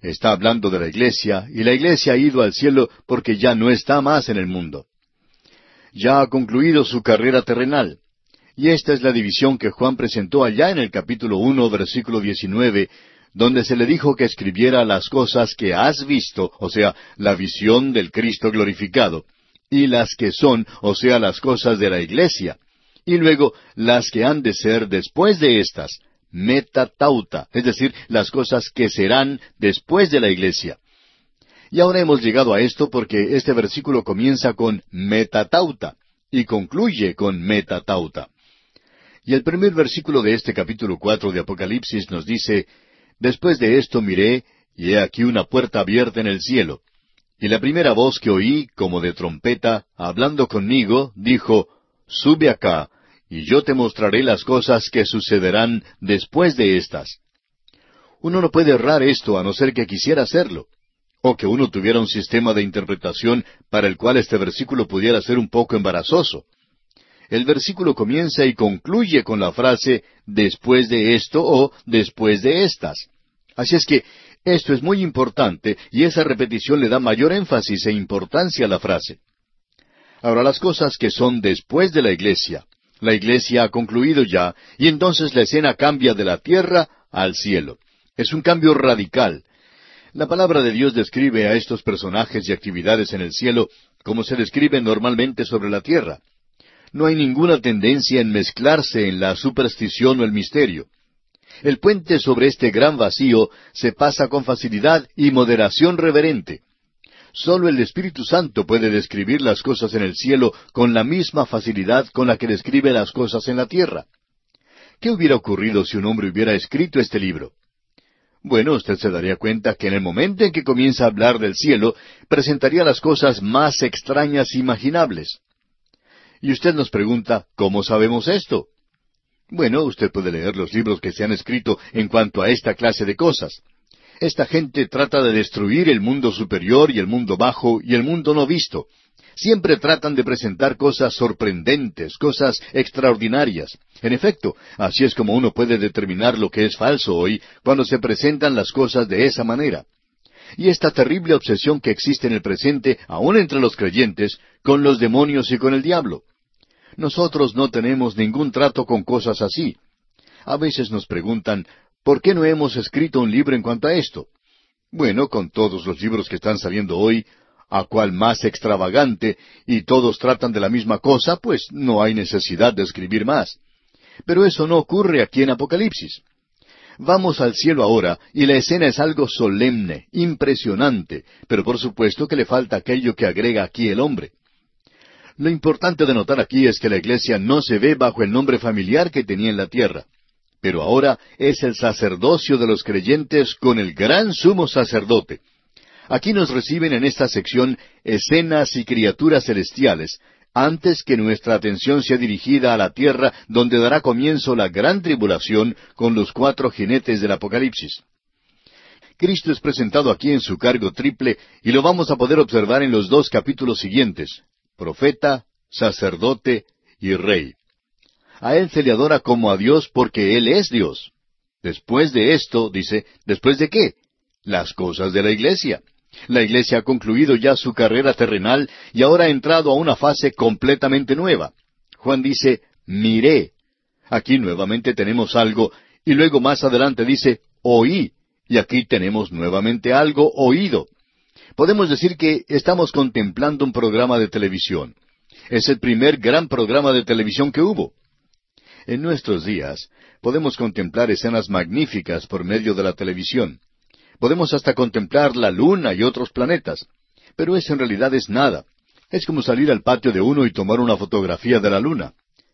S1: Está hablando de la iglesia, y la iglesia ha ido al cielo porque ya no está más en el mundo. Ya ha concluido su carrera terrenal. Y esta es la división que Juan presentó allá en el capítulo uno, versículo diecinueve, donde se le dijo que escribiera las cosas que has visto, o sea, la visión del Cristo glorificado, y las que son, o sea, las cosas de la iglesia. Y luego, las que han de ser después de estas, metatauta, es decir, las cosas que serán después de la iglesia. Y ahora hemos llegado a esto porque este versículo comienza con metatauta y concluye con metatauta. Y el primer versículo de este capítulo cuatro de Apocalipsis nos dice, Después de esto miré, y he aquí una puerta abierta en el cielo. Y la primera voz que oí, como de trompeta, hablando conmigo, dijo, Sube acá, y yo te mostraré las cosas que sucederán después de estas. Uno no puede errar esto a no ser que quisiera hacerlo, o que uno tuviera un sistema de interpretación para el cual este versículo pudiera ser un poco embarazoso. El versículo comienza y concluye con la frase después de esto o después de estas. Así es que esto es muy importante y esa repetición le da mayor énfasis e importancia a la frase. Ahora las cosas que son después de la iglesia, la iglesia ha concluido ya, y entonces la escena cambia de la tierra al cielo. Es un cambio radical. La palabra de Dios describe a estos personajes y actividades en el cielo como se describe normalmente sobre la tierra. No hay ninguna tendencia en mezclarse en la superstición o el misterio. El puente sobre este gran vacío se pasa con facilidad y moderación reverente. Solo el Espíritu Santo puede describir las cosas en el cielo con la misma facilidad con la que describe las cosas en la tierra. ¿Qué hubiera ocurrido si un hombre hubiera escrito este libro? Bueno, usted se daría cuenta que en el momento en que comienza a hablar del cielo, presentaría las cosas más extrañas imaginables. Y usted nos pregunta, ¿cómo sabemos esto? Bueno, usted puede leer los libros que se han escrito en cuanto a esta clase de cosas. Esta gente trata de destruir el mundo superior y el mundo bajo y el mundo no visto. Siempre tratan de presentar cosas sorprendentes, cosas extraordinarias. En efecto, así es como uno puede determinar lo que es falso hoy cuando se presentan las cosas de esa manera. Y esta terrible obsesión que existe en el presente, aún entre los creyentes, con los demonios y con el diablo. Nosotros no tenemos ningún trato con cosas así. A veces nos preguntan, ¿Por qué no hemos escrito un libro en cuanto a esto? Bueno, con todos los libros que están saliendo hoy, a cual más extravagante, y todos tratan de la misma cosa, pues no hay necesidad de escribir más. Pero eso no ocurre aquí en Apocalipsis. Vamos al cielo ahora, y la escena es algo solemne, impresionante, pero por supuesto que le falta aquello que agrega aquí el hombre. Lo importante de notar aquí es que la iglesia no se ve bajo el nombre familiar que tenía en la tierra pero ahora es el sacerdocio de los creyentes con el gran sumo sacerdote. Aquí nos reciben en esta sección escenas y criaturas celestiales, antes que nuestra atención sea dirigida a la tierra donde dará comienzo la gran tribulación con los cuatro jinetes del Apocalipsis. Cristo es presentado aquí en su cargo triple y lo vamos a poder observar en los dos capítulos siguientes, profeta, sacerdote y rey. A Él se le adora como a Dios porque Él es Dios. Después de esto, dice, ¿después de qué? Las cosas de la iglesia. La iglesia ha concluido ya su carrera terrenal y ahora ha entrado a una fase completamente nueva. Juan dice, miré. Aquí nuevamente tenemos algo y luego más adelante dice, oí. Y aquí tenemos nuevamente algo oído. Podemos decir que estamos contemplando un programa de televisión. Es el primer gran programa de televisión que hubo. En nuestros días podemos contemplar escenas magníficas por medio de la televisión. Podemos hasta contemplar la luna y otros planetas. Pero eso en realidad es nada. Es como salir al patio de uno y tomar una fotografía de la luna.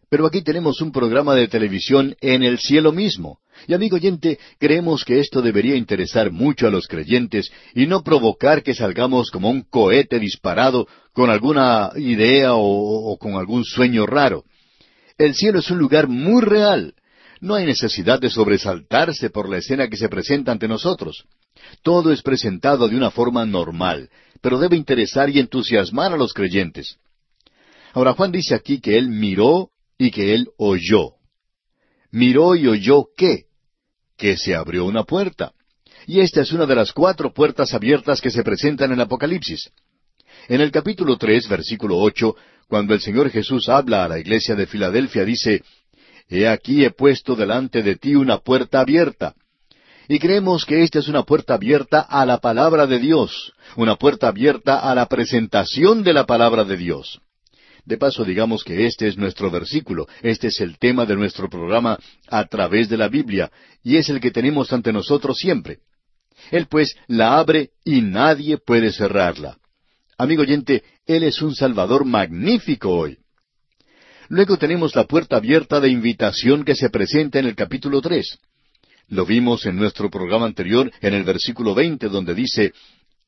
S1: Pero aquí tenemos un programa de televisión en el cielo mismo. Y amigo oyente, creemos que esto debería interesar mucho a los creyentes y no provocar que salgamos como un cohete disparado con alguna idea o, o con algún sueño raro. El cielo es un lugar muy real. No hay necesidad de sobresaltarse por la escena que se presenta ante nosotros. Todo es presentado de una forma normal, pero debe interesar y entusiasmar a los creyentes. Ahora Juan dice aquí que él miró y que él oyó. Miró y oyó qué? Que se abrió una puerta. Y esta es una de las cuatro puertas abiertas que se presentan en el Apocalipsis. En el capítulo tres, versículo ocho, cuando el Señor Jesús habla a la iglesia de Filadelfia, dice, He aquí he puesto delante de ti una puerta abierta. Y creemos que esta es una puerta abierta a la palabra de Dios, una puerta abierta a la presentación de la palabra de Dios. De paso, digamos que este es nuestro versículo, este es el tema de nuestro programa a través de la Biblia, y es el que tenemos ante nosotros siempre. Él pues la abre y nadie puede cerrarla. Amigo oyente, él es un Salvador magnífico hoy. Luego tenemos la puerta abierta de invitación que se presenta en el capítulo tres. Lo vimos en nuestro programa anterior en el versículo veinte, donde dice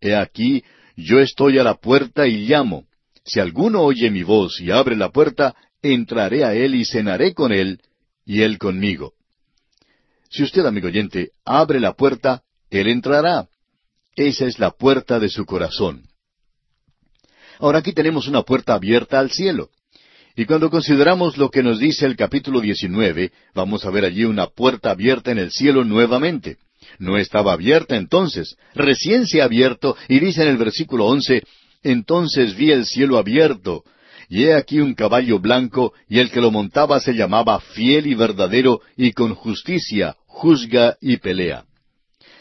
S1: He aquí, yo estoy a la puerta y llamo. Si alguno oye mi voz y abre la puerta, entraré a él y cenaré con él, y él conmigo. Si usted, amigo oyente, abre la puerta, él entrará. Esa es la puerta de su corazón. Ahora aquí tenemos una puerta abierta al cielo. Y cuando consideramos lo que nos dice el capítulo 19, vamos a ver allí una puerta abierta en el cielo nuevamente. No estaba abierta entonces, recién se ha abierto, y dice en el versículo 11, entonces vi el cielo abierto, y he aquí un caballo blanco, y el que lo montaba se llamaba fiel y verdadero, y con justicia juzga y pelea.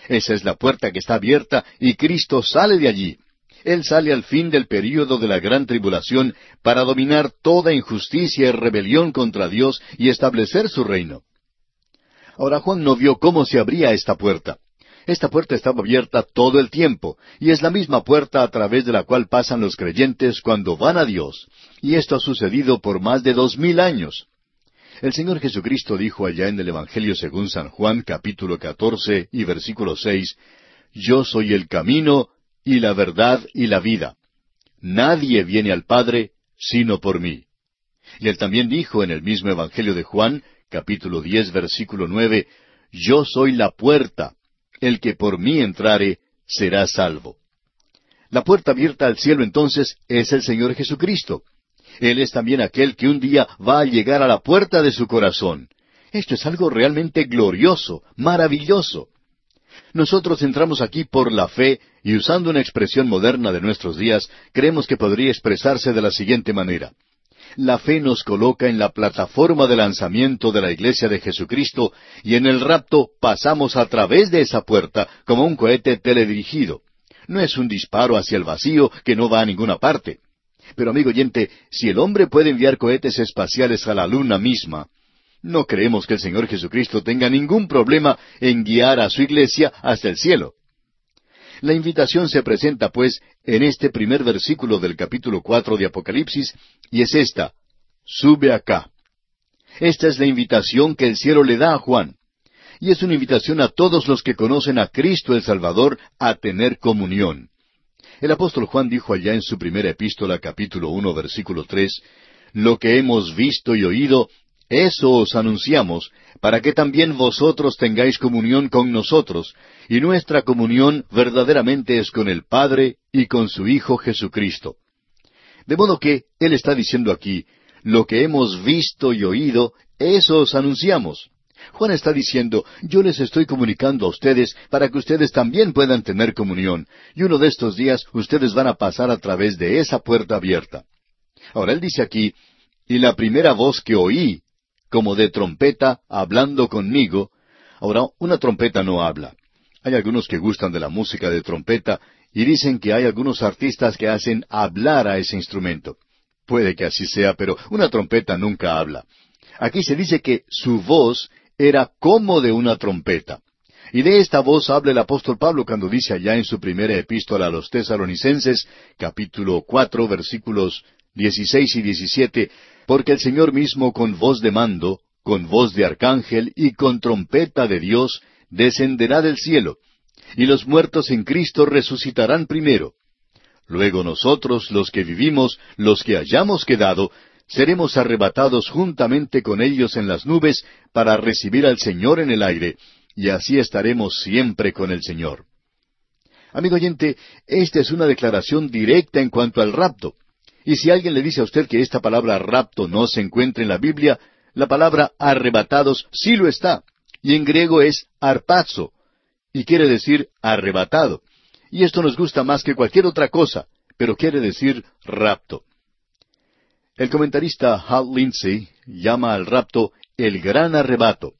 S1: Esa es la puerta que está abierta, y Cristo sale de allí. Él sale al fin del período de la gran tribulación para dominar toda injusticia y rebelión contra Dios y establecer su reino. Ahora Juan no vio cómo se abría esta puerta. Esta puerta estaba abierta todo el tiempo, y es la misma puerta a través de la cual pasan los creyentes cuando van a Dios. Y esto ha sucedido por más de dos mil años. El Señor Jesucristo dijo allá en el Evangelio según San Juan capítulo catorce y versículo seis, Yo soy el camino, y la verdad y la vida. Nadie viene al Padre sino por mí. Y él también dijo en el mismo Evangelio de Juan, capítulo diez, versículo nueve, Yo soy la puerta, el que por mí entrare será salvo. La puerta abierta al cielo entonces es el Señor Jesucristo. Él es también aquel que un día va a llegar a la puerta de su corazón. Esto es algo realmente glorioso, maravilloso. Nosotros entramos aquí por la fe y usando una expresión moderna de nuestros días, creemos que podría expresarse de la siguiente manera. La fe nos coloca en la plataforma de lanzamiento de la iglesia de Jesucristo y en el rapto pasamos a través de esa puerta como un cohete teledirigido. No es un disparo hacia el vacío que no va a ninguna parte. Pero amigo oyente, si el hombre puede enviar cohetes espaciales a la luna misma, no creemos que el Señor Jesucristo tenga ningún problema en guiar a su iglesia hasta el cielo. La invitación se presenta, pues, en este primer versículo del capítulo cuatro de Apocalipsis, y es esta Sube acá. Esta es la invitación que el cielo le da a Juan. Y es una invitación a todos los que conocen a Cristo el Salvador a tener comunión. El apóstol Juan dijo allá en su primera epístola capítulo uno versículo tres Lo que hemos visto y oído eso os anunciamos, para que también vosotros tengáis comunión con nosotros, y nuestra comunión verdaderamente es con el Padre y con su Hijo Jesucristo. De modo que Él está diciendo aquí, lo que hemos visto y oído, eso os anunciamos. Juan está diciendo, yo les estoy comunicando a ustedes para que ustedes también puedan tener comunión, y uno de estos días ustedes van a pasar a través de esa puerta abierta. Ahora él dice aquí, y la primera voz que oí como de trompeta hablando conmigo. Ahora, una trompeta no habla. Hay algunos que gustan de la música de trompeta y dicen que hay algunos artistas que hacen hablar a ese instrumento. Puede que así sea, pero una trompeta nunca habla. Aquí se dice que su voz era como de una trompeta. Y de esta voz habla el apóstol Pablo cuando dice allá en su primera epístola a los tesalonicenses, capítulo cuatro, versículos dieciséis y diecisiete, porque el Señor mismo con voz de mando, con voz de arcángel y con trompeta de Dios, descenderá del cielo, y los muertos en Cristo resucitarán primero. Luego nosotros, los que vivimos, los que hayamos quedado, seremos arrebatados juntamente con ellos en las nubes para recibir al Señor en el aire, y así estaremos siempre con el Señor. Amigo oyente, esta es una declaración directa en cuanto al rapto. Y si alguien le dice a usted que esta palabra rapto no se encuentra en la Biblia, la palabra arrebatados sí lo está, y en griego es arpazo, y quiere decir arrebatado. Y esto nos gusta más que cualquier otra cosa, pero quiere decir rapto. El comentarista Hal Lindsey llama al rapto el gran arrebato.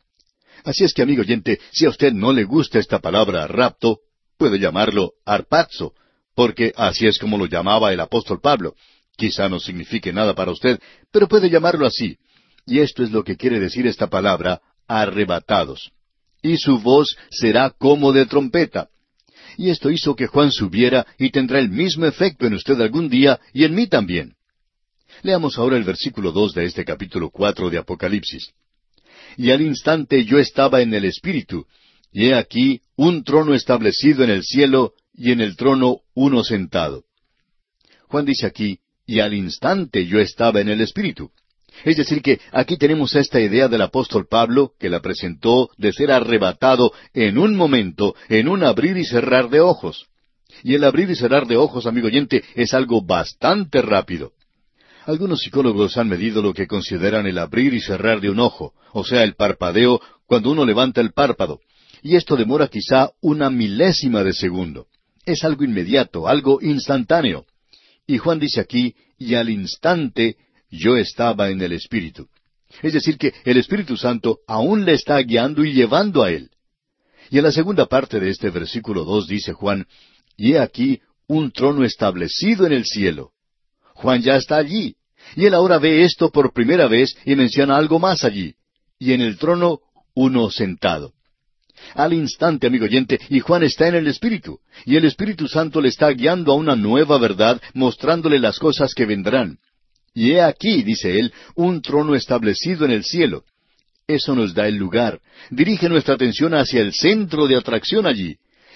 S1: Así es que, amigo oyente, si a usted no le gusta esta palabra rapto, puede llamarlo arpazo, porque así es como lo llamaba el apóstol Pablo. Quizá no signifique nada para usted, pero puede llamarlo así. Y esto es lo que quiere decir esta palabra, arrebatados. Y su voz será como de trompeta. Y esto hizo que Juan subiera y tendrá el mismo efecto en usted algún día y en mí también. Leamos ahora el versículo dos de este capítulo cuatro de Apocalipsis. Y al instante yo estaba en el Espíritu, y he aquí un trono establecido en el cielo, y en el trono uno sentado. Juan dice aquí, y al instante yo estaba en el Espíritu. Es decir, que aquí tenemos esta idea del apóstol Pablo, que la presentó de ser arrebatado en un momento, en un abrir y cerrar de ojos. Y el abrir y cerrar de ojos, amigo oyente, es algo bastante rápido. Algunos psicólogos han medido lo que consideran el abrir y cerrar de un ojo, o sea, el parpadeo cuando uno levanta el párpado. Y esto demora quizá una milésima de segundo. Es algo inmediato, algo instantáneo. Y Juan dice aquí, y al instante yo estaba en el Espíritu. Es decir, que el Espíritu Santo aún le está guiando y llevando a él. Y en la segunda parte de este versículo dos dice Juan, y he aquí un trono establecido en el cielo. Juan ya está allí, y él ahora ve esto por primera vez y menciona algo más allí, y en el trono uno sentado. Al instante, amigo oyente, y Juan está en el Espíritu, y el Espíritu Santo le está guiando a una nueva verdad, mostrándole las cosas que vendrán. Y he aquí, dice él, un trono establecido en el cielo. Eso nos da el lugar. Dirige nuestra atención hacia el centro de atracción allí.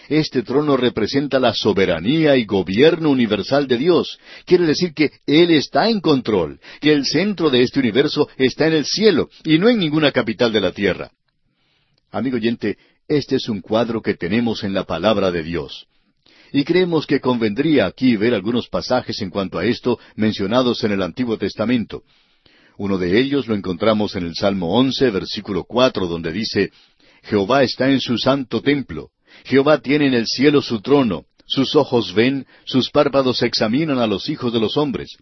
S1: Este trono representa la soberanía y gobierno universal de Dios. Quiere decir que Él está en control, que el centro de este universo está en el cielo y no en ninguna capital de la tierra. Amigo oyente, este es un cuadro que tenemos en la palabra de Dios. Y creemos que convendría aquí ver algunos pasajes en cuanto a esto mencionados en el Antiguo Testamento. Uno de ellos lo encontramos en el Salmo once, versículo cuatro, donde dice Jehová está en su santo templo, Jehová tiene en el cielo su trono, sus ojos ven, sus párpados examinan a los hijos de los hombres.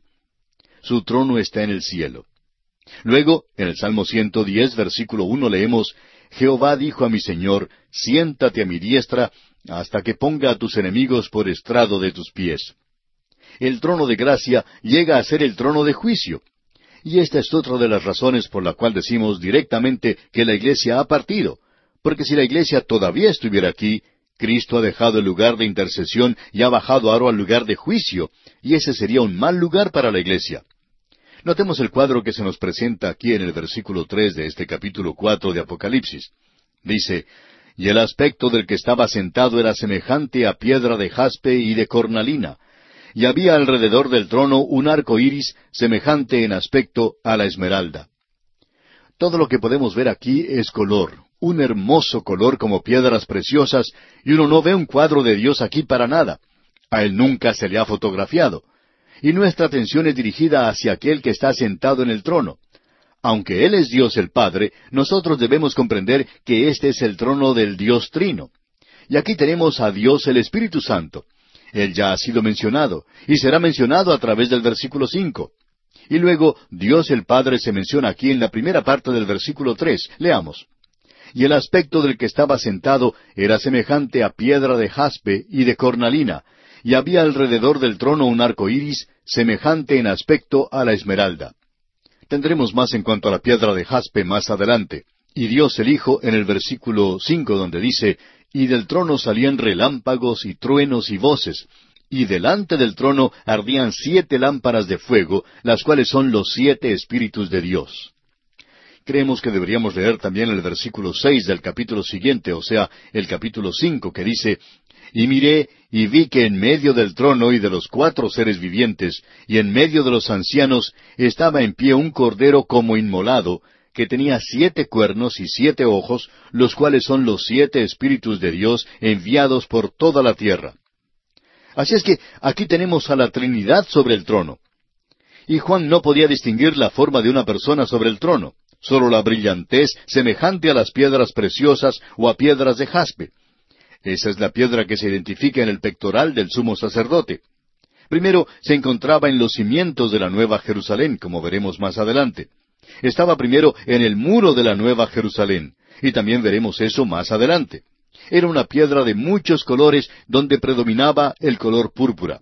S1: Su trono está en el cielo. Luego, en el Salmo 110, versículo 1, leemos, Jehová dijo a mi Señor, siéntate a mi diestra, hasta que ponga a tus enemigos por estrado de tus pies. El trono de gracia llega a ser el trono de juicio. Y esta es otra de las razones por la cual decimos directamente que la iglesia ha partido, porque si la iglesia todavía estuviera aquí, Cristo ha dejado el lugar de intercesión y ha bajado ahora al lugar de juicio, y ese sería un mal lugar para la iglesia. Notemos el cuadro que se nos presenta aquí en el versículo tres de este capítulo cuatro de Apocalipsis. Dice Y el aspecto del que estaba sentado era semejante a piedra de jaspe y de cornalina, y había alrededor del trono un arco iris semejante en aspecto a la esmeralda. Todo lo que podemos ver aquí es color, un hermoso color como piedras preciosas, y uno no ve un cuadro de Dios aquí para nada. A él nunca se le ha fotografiado y nuestra atención es dirigida hacia aquel que está sentado en el trono. Aunque Él es Dios el Padre, nosotros debemos comprender que este es el trono del Dios Trino. Y aquí tenemos a Dios el Espíritu Santo. Él ya ha sido mencionado, y será mencionado a través del versículo cinco. Y luego Dios el Padre se menciona aquí en la primera parte del versículo tres. Leamos. Y el aspecto del que estaba sentado era semejante a piedra de jaspe y de cornalina, y había alrededor del trono un arco iris semejante en aspecto a la esmeralda. Tendremos más en cuanto a la piedra de jaspe más adelante. Y Dios el Hijo en el versículo cinco donde dice, y del trono salían relámpagos y truenos y voces, y delante del trono ardían siete lámparas de fuego, las cuales son los siete espíritus de Dios. Creemos que deberíamos leer también el versículo seis del capítulo siguiente, o sea, el capítulo cinco, que dice, Y miré, y vi que en medio del trono y de los cuatro seres vivientes, y en medio de los ancianos, estaba en pie un cordero como inmolado, que tenía siete cuernos y siete ojos, los cuales son los siete espíritus de Dios enviados por toda la tierra. Así es que aquí tenemos a la Trinidad sobre el trono. Y Juan no podía distinguir la forma de una persona sobre el trono, sólo la brillantez semejante a las piedras preciosas o a piedras de jaspe esa es la piedra que se identifica en el pectoral del sumo sacerdote. Primero se encontraba en los cimientos de la Nueva Jerusalén, como veremos más adelante. Estaba primero en el muro de la Nueva Jerusalén, y también veremos eso más adelante. Era una piedra de muchos colores donde predominaba el color púrpura.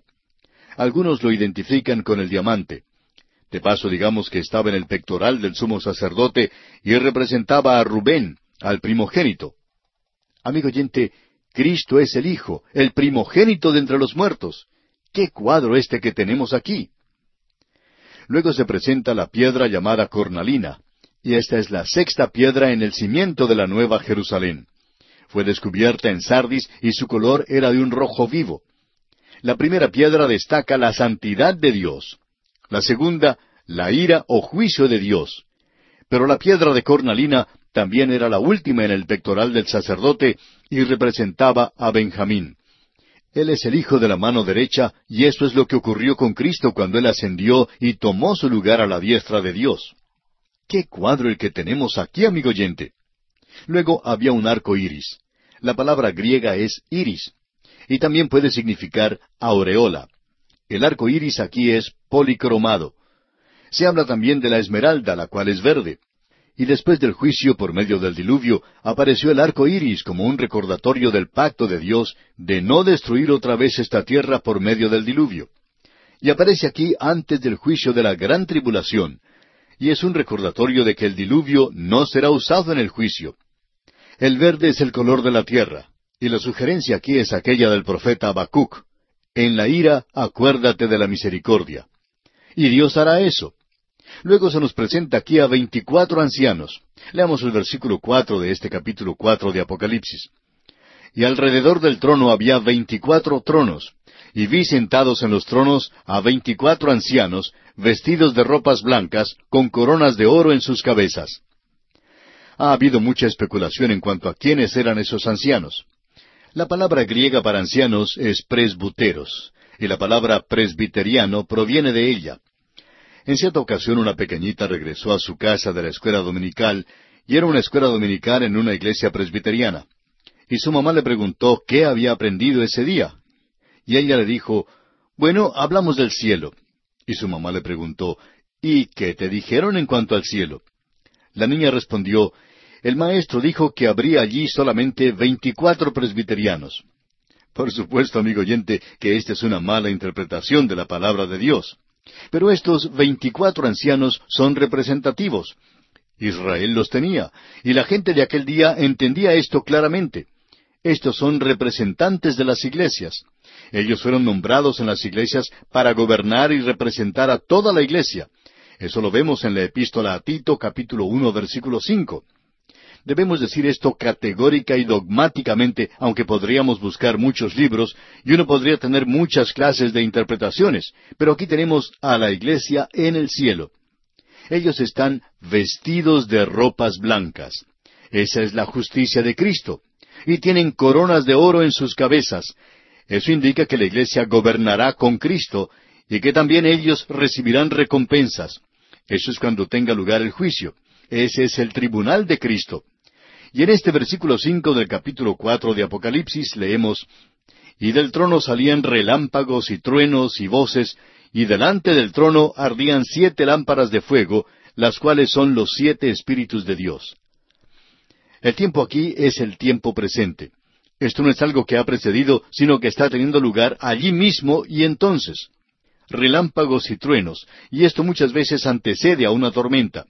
S1: Algunos lo identifican con el diamante. De paso digamos que estaba en el pectoral del sumo sacerdote y representaba a Rubén, al primogénito. Amigo oyente, Cristo es el Hijo, el primogénito de entre los muertos. ¡Qué cuadro este que tenemos aquí! Luego se presenta la piedra llamada cornalina, y esta es la sexta piedra en el cimiento de la Nueva Jerusalén. Fue descubierta en Sardis y su color era de un rojo vivo. La primera piedra destaca la santidad de Dios. La segunda, la ira o juicio de Dios. Pero la piedra de cornalina también era la última en el pectoral del sacerdote y representaba a Benjamín. Él es el hijo de la mano derecha y eso es lo que ocurrió con Cristo cuando él ascendió y tomó su lugar a la diestra de Dios. ¡Qué cuadro el que tenemos aquí, amigo oyente! Luego había un arco iris. La palabra griega es iris y también puede significar aureola. El arco iris aquí es policromado. Se habla también de la esmeralda, la cual es verde y después del juicio por medio del diluvio apareció el arco iris como un recordatorio del pacto de Dios de no destruir otra vez esta tierra por medio del diluvio. Y aparece aquí antes del juicio de la gran tribulación, y es un recordatorio de que el diluvio no será usado en el juicio. El verde es el color de la tierra, y la sugerencia aquí es aquella del profeta Habacuc. En la ira, acuérdate de la misericordia. Y Dios hará eso. Luego se nos presenta aquí a veinticuatro ancianos. Leamos el versículo cuatro de este capítulo cuatro de Apocalipsis. Y alrededor del trono había veinticuatro tronos, y vi sentados en los tronos a veinticuatro ancianos, vestidos de ropas blancas, con coronas de oro en sus cabezas. Ha habido mucha especulación en cuanto a quiénes eran esos ancianos. La palabra griega para ancianos es presbuteros, y la palabra presbiteriano proviene de ella. En cierta ocasión una pequeñita regresó a su casa de la escuela dominical, y era una escuela dominical en una iglesia presbiteriana. Y su mamá le preguntó qué había aprendido ese día. Y ella le dijo, bueno, hablamos del cielo. Y su mamá le preguntó, ¿y qué te dijeron en cuanto al cielo? La niña respondió, el maestro dijo que habría allí solamente veinticuatro presbiterianos. Por supuesto, amigo oyente, que esta es una mala interpretación de la palabra de Dios. Pero estos veinticuatro ancianos son representativos. Israel los tenía, y la gente de aquel día entendía esto claramente. Estos son representantes de las iglesias. Ellos fueron nombrados en las iglesias para gobernar y representar a toda la iglesia. Eso lo vemos en la epístola a Tito capítulo uno versículo cinco. Debemos decir esto categórica y dogmáticamente, aunque podríamos buscar muchos libros y uno podría tener muchas clases de interpretaciones, pero aquí tenemos a la iglesia en el cielo. Ellos están vestidos de ropas blancas. Esa es la justicia de Cristo. Y tienen coronas de oro en sus cabezas. Eso indica que la iglesia gobernará con Cristo y que también ellos recibirán recompensas. Eso es cuando tenga lugar el juicio. Ese es el tribunal de Cristo. Y en este versículo cinco del capítulo cuatro de Apocalipsis leemos Y del trono salían relámpagos y truenos y voces, y delante del trono ardían siete lámparas de fuego, las cuales son los siete espíritus de Dios. El tiempo aquí es el tiempo presente. Esto no es algo que ha precedido, sino que está teniendo lugar allí mismo y entonces. Relámpagos y truenos, y esto muchas veces antecede a una tormenta.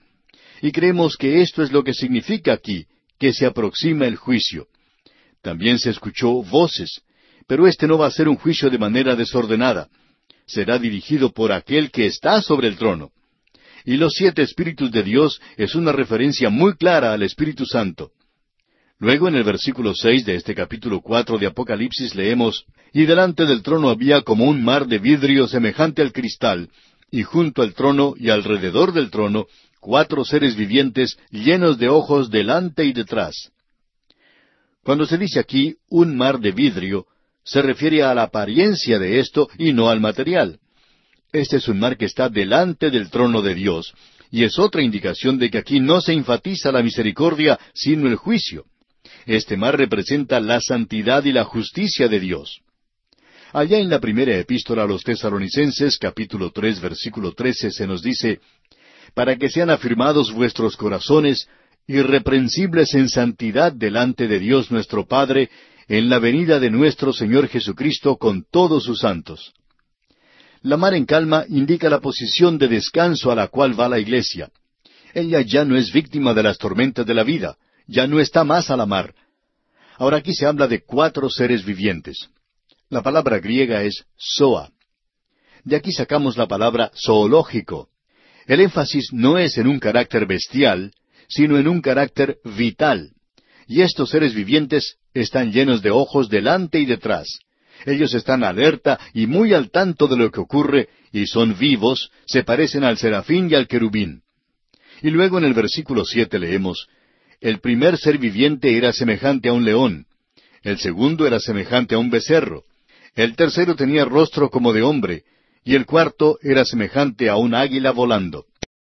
S1: Y creemos que esto es lo que significa aquí, que se aproxima el juicio. También se escuchó voces, pero este no va a ser un juicio de manera desordenada. Será dirigido por aquel que está sobre el trono. Y los siete Espíritus de Dios es una referencia muy clara al Espíritu Santo. Luego en el versículo seis de este capítulo cuatro de Apocalipsis leemos Y delante del trono había como un mar de vidrio semejante al cristal, y junto al trono y alrededor del trono cuatro seres vivientes llenos de ojos delante y detrás. Cuando se dice aquí un mar de vidrio, se refiere a la apariencia de esto y no al material. Este es un mar que está delante del trono de Dios, y es otra indicación de que aquí no se enfatiza la misericordia, sino el juicio. Este mar representa la santidad y la justicia de Dios. Allá en la primera epístola a los Tesalonicenses capítulo tres, versículo trece, se nos dice, para que sean afirmados vuestros corazones irreprensibles en santidad delante de Dios nuestro Padre, en la venida de nuestro Señor Jesucristo con todos sus santos. La mar en calma indica la posición de descanso a la cual va la iglesia. Ella ya no es víctima de las tormentas de la vida, ya no está más a la mar. Ahora aquí se habla de cuatro seres vivientes. La palabra griega es zoa. De aquí sacamos la palabra zoológico, el énfasis no es en un carácter bestial, sino en un carácter vital. Y estos seres vivientes están llenos de ojos delante y detrás. Ellos están alerta y muy al tanto de lo que ocurre, y son vivos, se parecen al serafín y al querubín. Y luego en el versículo siete leemos, El primer ser viviente era semejante a un león, el segundo era semejante a un becerro, el tercero tenía rostro como de hombre, y el cuarto era semejante a un águila volando.